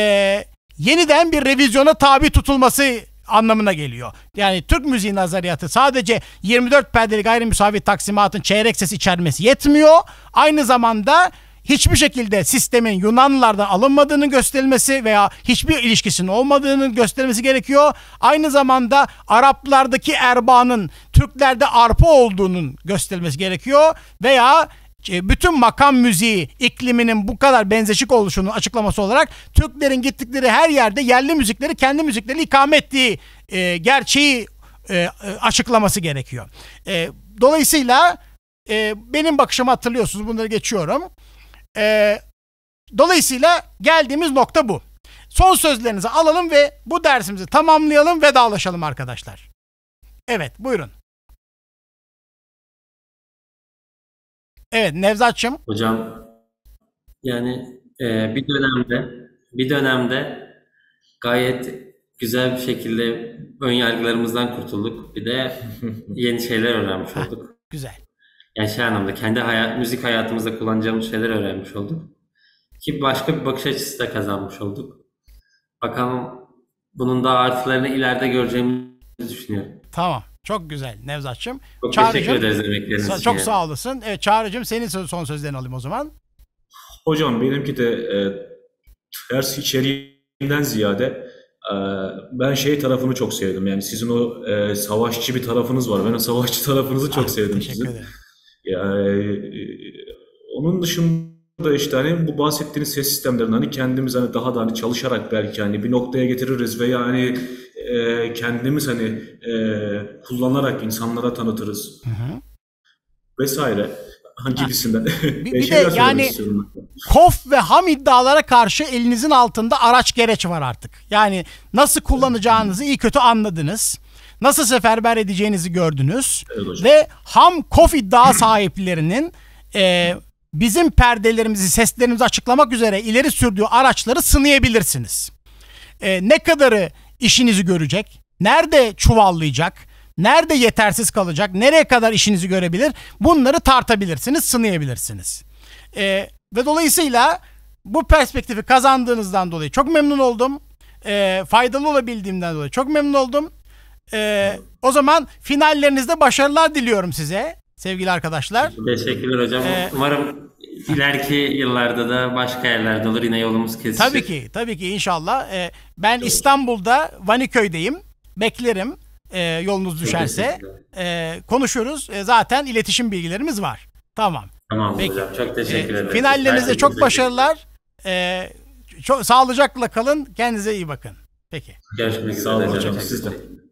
yeniden bir revizyona tabi tutulması anlamına geliyor. Yani Türk müziği nazariyatı sadece 24 perdeli gayrimüsavi taksimatın çeyrek sesi içermesi yetmiyor. Aynı zamanda hiçbir şekilde sistemin Yunanlılardan alınmadığının gösterilmesi veya hiçbir ilişkisinin olmadığını gösterilmesi gerekiyor. Aynı zamanda Araplardaki erbanın Türklerde arpa olduğunun gösterilmesi gerekiyor veya ee, bütün makam müziği ikliminin bu kadar benzeşik oluşunun açıklaması olarak Türklerin gittikleri her yerde yerli müzikleri kendi müzikleri ikame ettiği e, gerçeği e, e, açıklaması gerekiyor. E, dolayısıyla e, benim bakışımı hatırlıyorsunuz bunları geçiyorum. E, dolayısıyla geldiğimiz nokta bu. Son sözlerinizi alalım ve bu dersimizi tamamlayalım vedalaşalım arkadaşlar. Evet buyurun. Evet Nevzat'cığım. Hocam yani e, bir dönemde bir dönemde gayet güzel bir şekilde ön yargılarımızdan kurtulduk. Bir de *laughs* yeni şeyler öğrenmiş olduk. güzel. Yani şey anlamda kendi hayat, müzik hayatımızda kullanacağımız şeyler öğrenmiş olduk. Ki başka bir bakış açısı da kazanmış olduk. Bakalım bunun da artılarını ileride göreceğimizi düşünüyorum. Tamam. Çok güzel Nevzat'cığım. Çok Çağrı'cığım, teşekkür ederiz sa- Çok yani. sağ olasın. Evet, Çağrı'cığım senin son sözlerini alayım o zaman. Hocam benimki de e, ters içeriğinden ziyade e, ben şey tarafını çok sevdim. Yani sizin o e, savaşçı bir tarafınız var. Ben o savaşçı tarafınızı çok ah, sevdim teşekkür sizin. Ederim. Yani, e, e, onun dışında da işte hani bu bahsettiğiniz ses sistemlerini hani kendimiz hani daha da hani çalışarak belki hani bir noktaya getiririz veya hani e, kendimiz hani e, kullanarak insanlara tanıtırız. Hı hı. Vesaire gibisinden. bir, bir *laughs* de yani Kof ve Ham iddialara karşı elinizin altında araç gereç var artık. Yani nasıl kullanacağınızı iyi kötü anladınız. Nasıl seferber edeceğinizi gördünüz. Evet ve Ham Kof iddia sahiplerinin e, bizim perdelerimizi, seslerimizi açıklamak üzere ileri sürdüğü araçları sınayabilirsiniz. E, ne kadarı işinizi görecek? Nerede çuvallayacak? Nerede yetersiz kalacak? Nereye kadar işinizi görebilir? Bunları tartabilirsiniz, sınayabilirsiniz. E, ve dolayısıyla bu perspektifi kazandığınızdan dolayı çok memnun oldum. E, faydalı olabildiğimden dolayı çok memnun oldum. E, o zaman finallerinizde başarılar diliyorum size sevgili arkadaşlar. Teşekkürler hocam. Ee, Umarım ileriki yıllarda da başka yerlerde olur yine yolumuz kesişir. Tabii ki tabii ki inşallah. Ee, ben evet. İstanbul'da Vaniköy'deyim. Beklerim e, yolunuz düşerse. E, konuşuruz. E, zaten iletişim bilgilerimiz var. Tamam. Tamam Peki. hocam çok teşekkür ee, ederim. E, finallerinizde şey çok teşekkür başarılar. E, çok, sağlıcakla kalın. Kendinize iyi bakın. Peki. Görüşmek üzere. Sağ olun hocam. Siz de.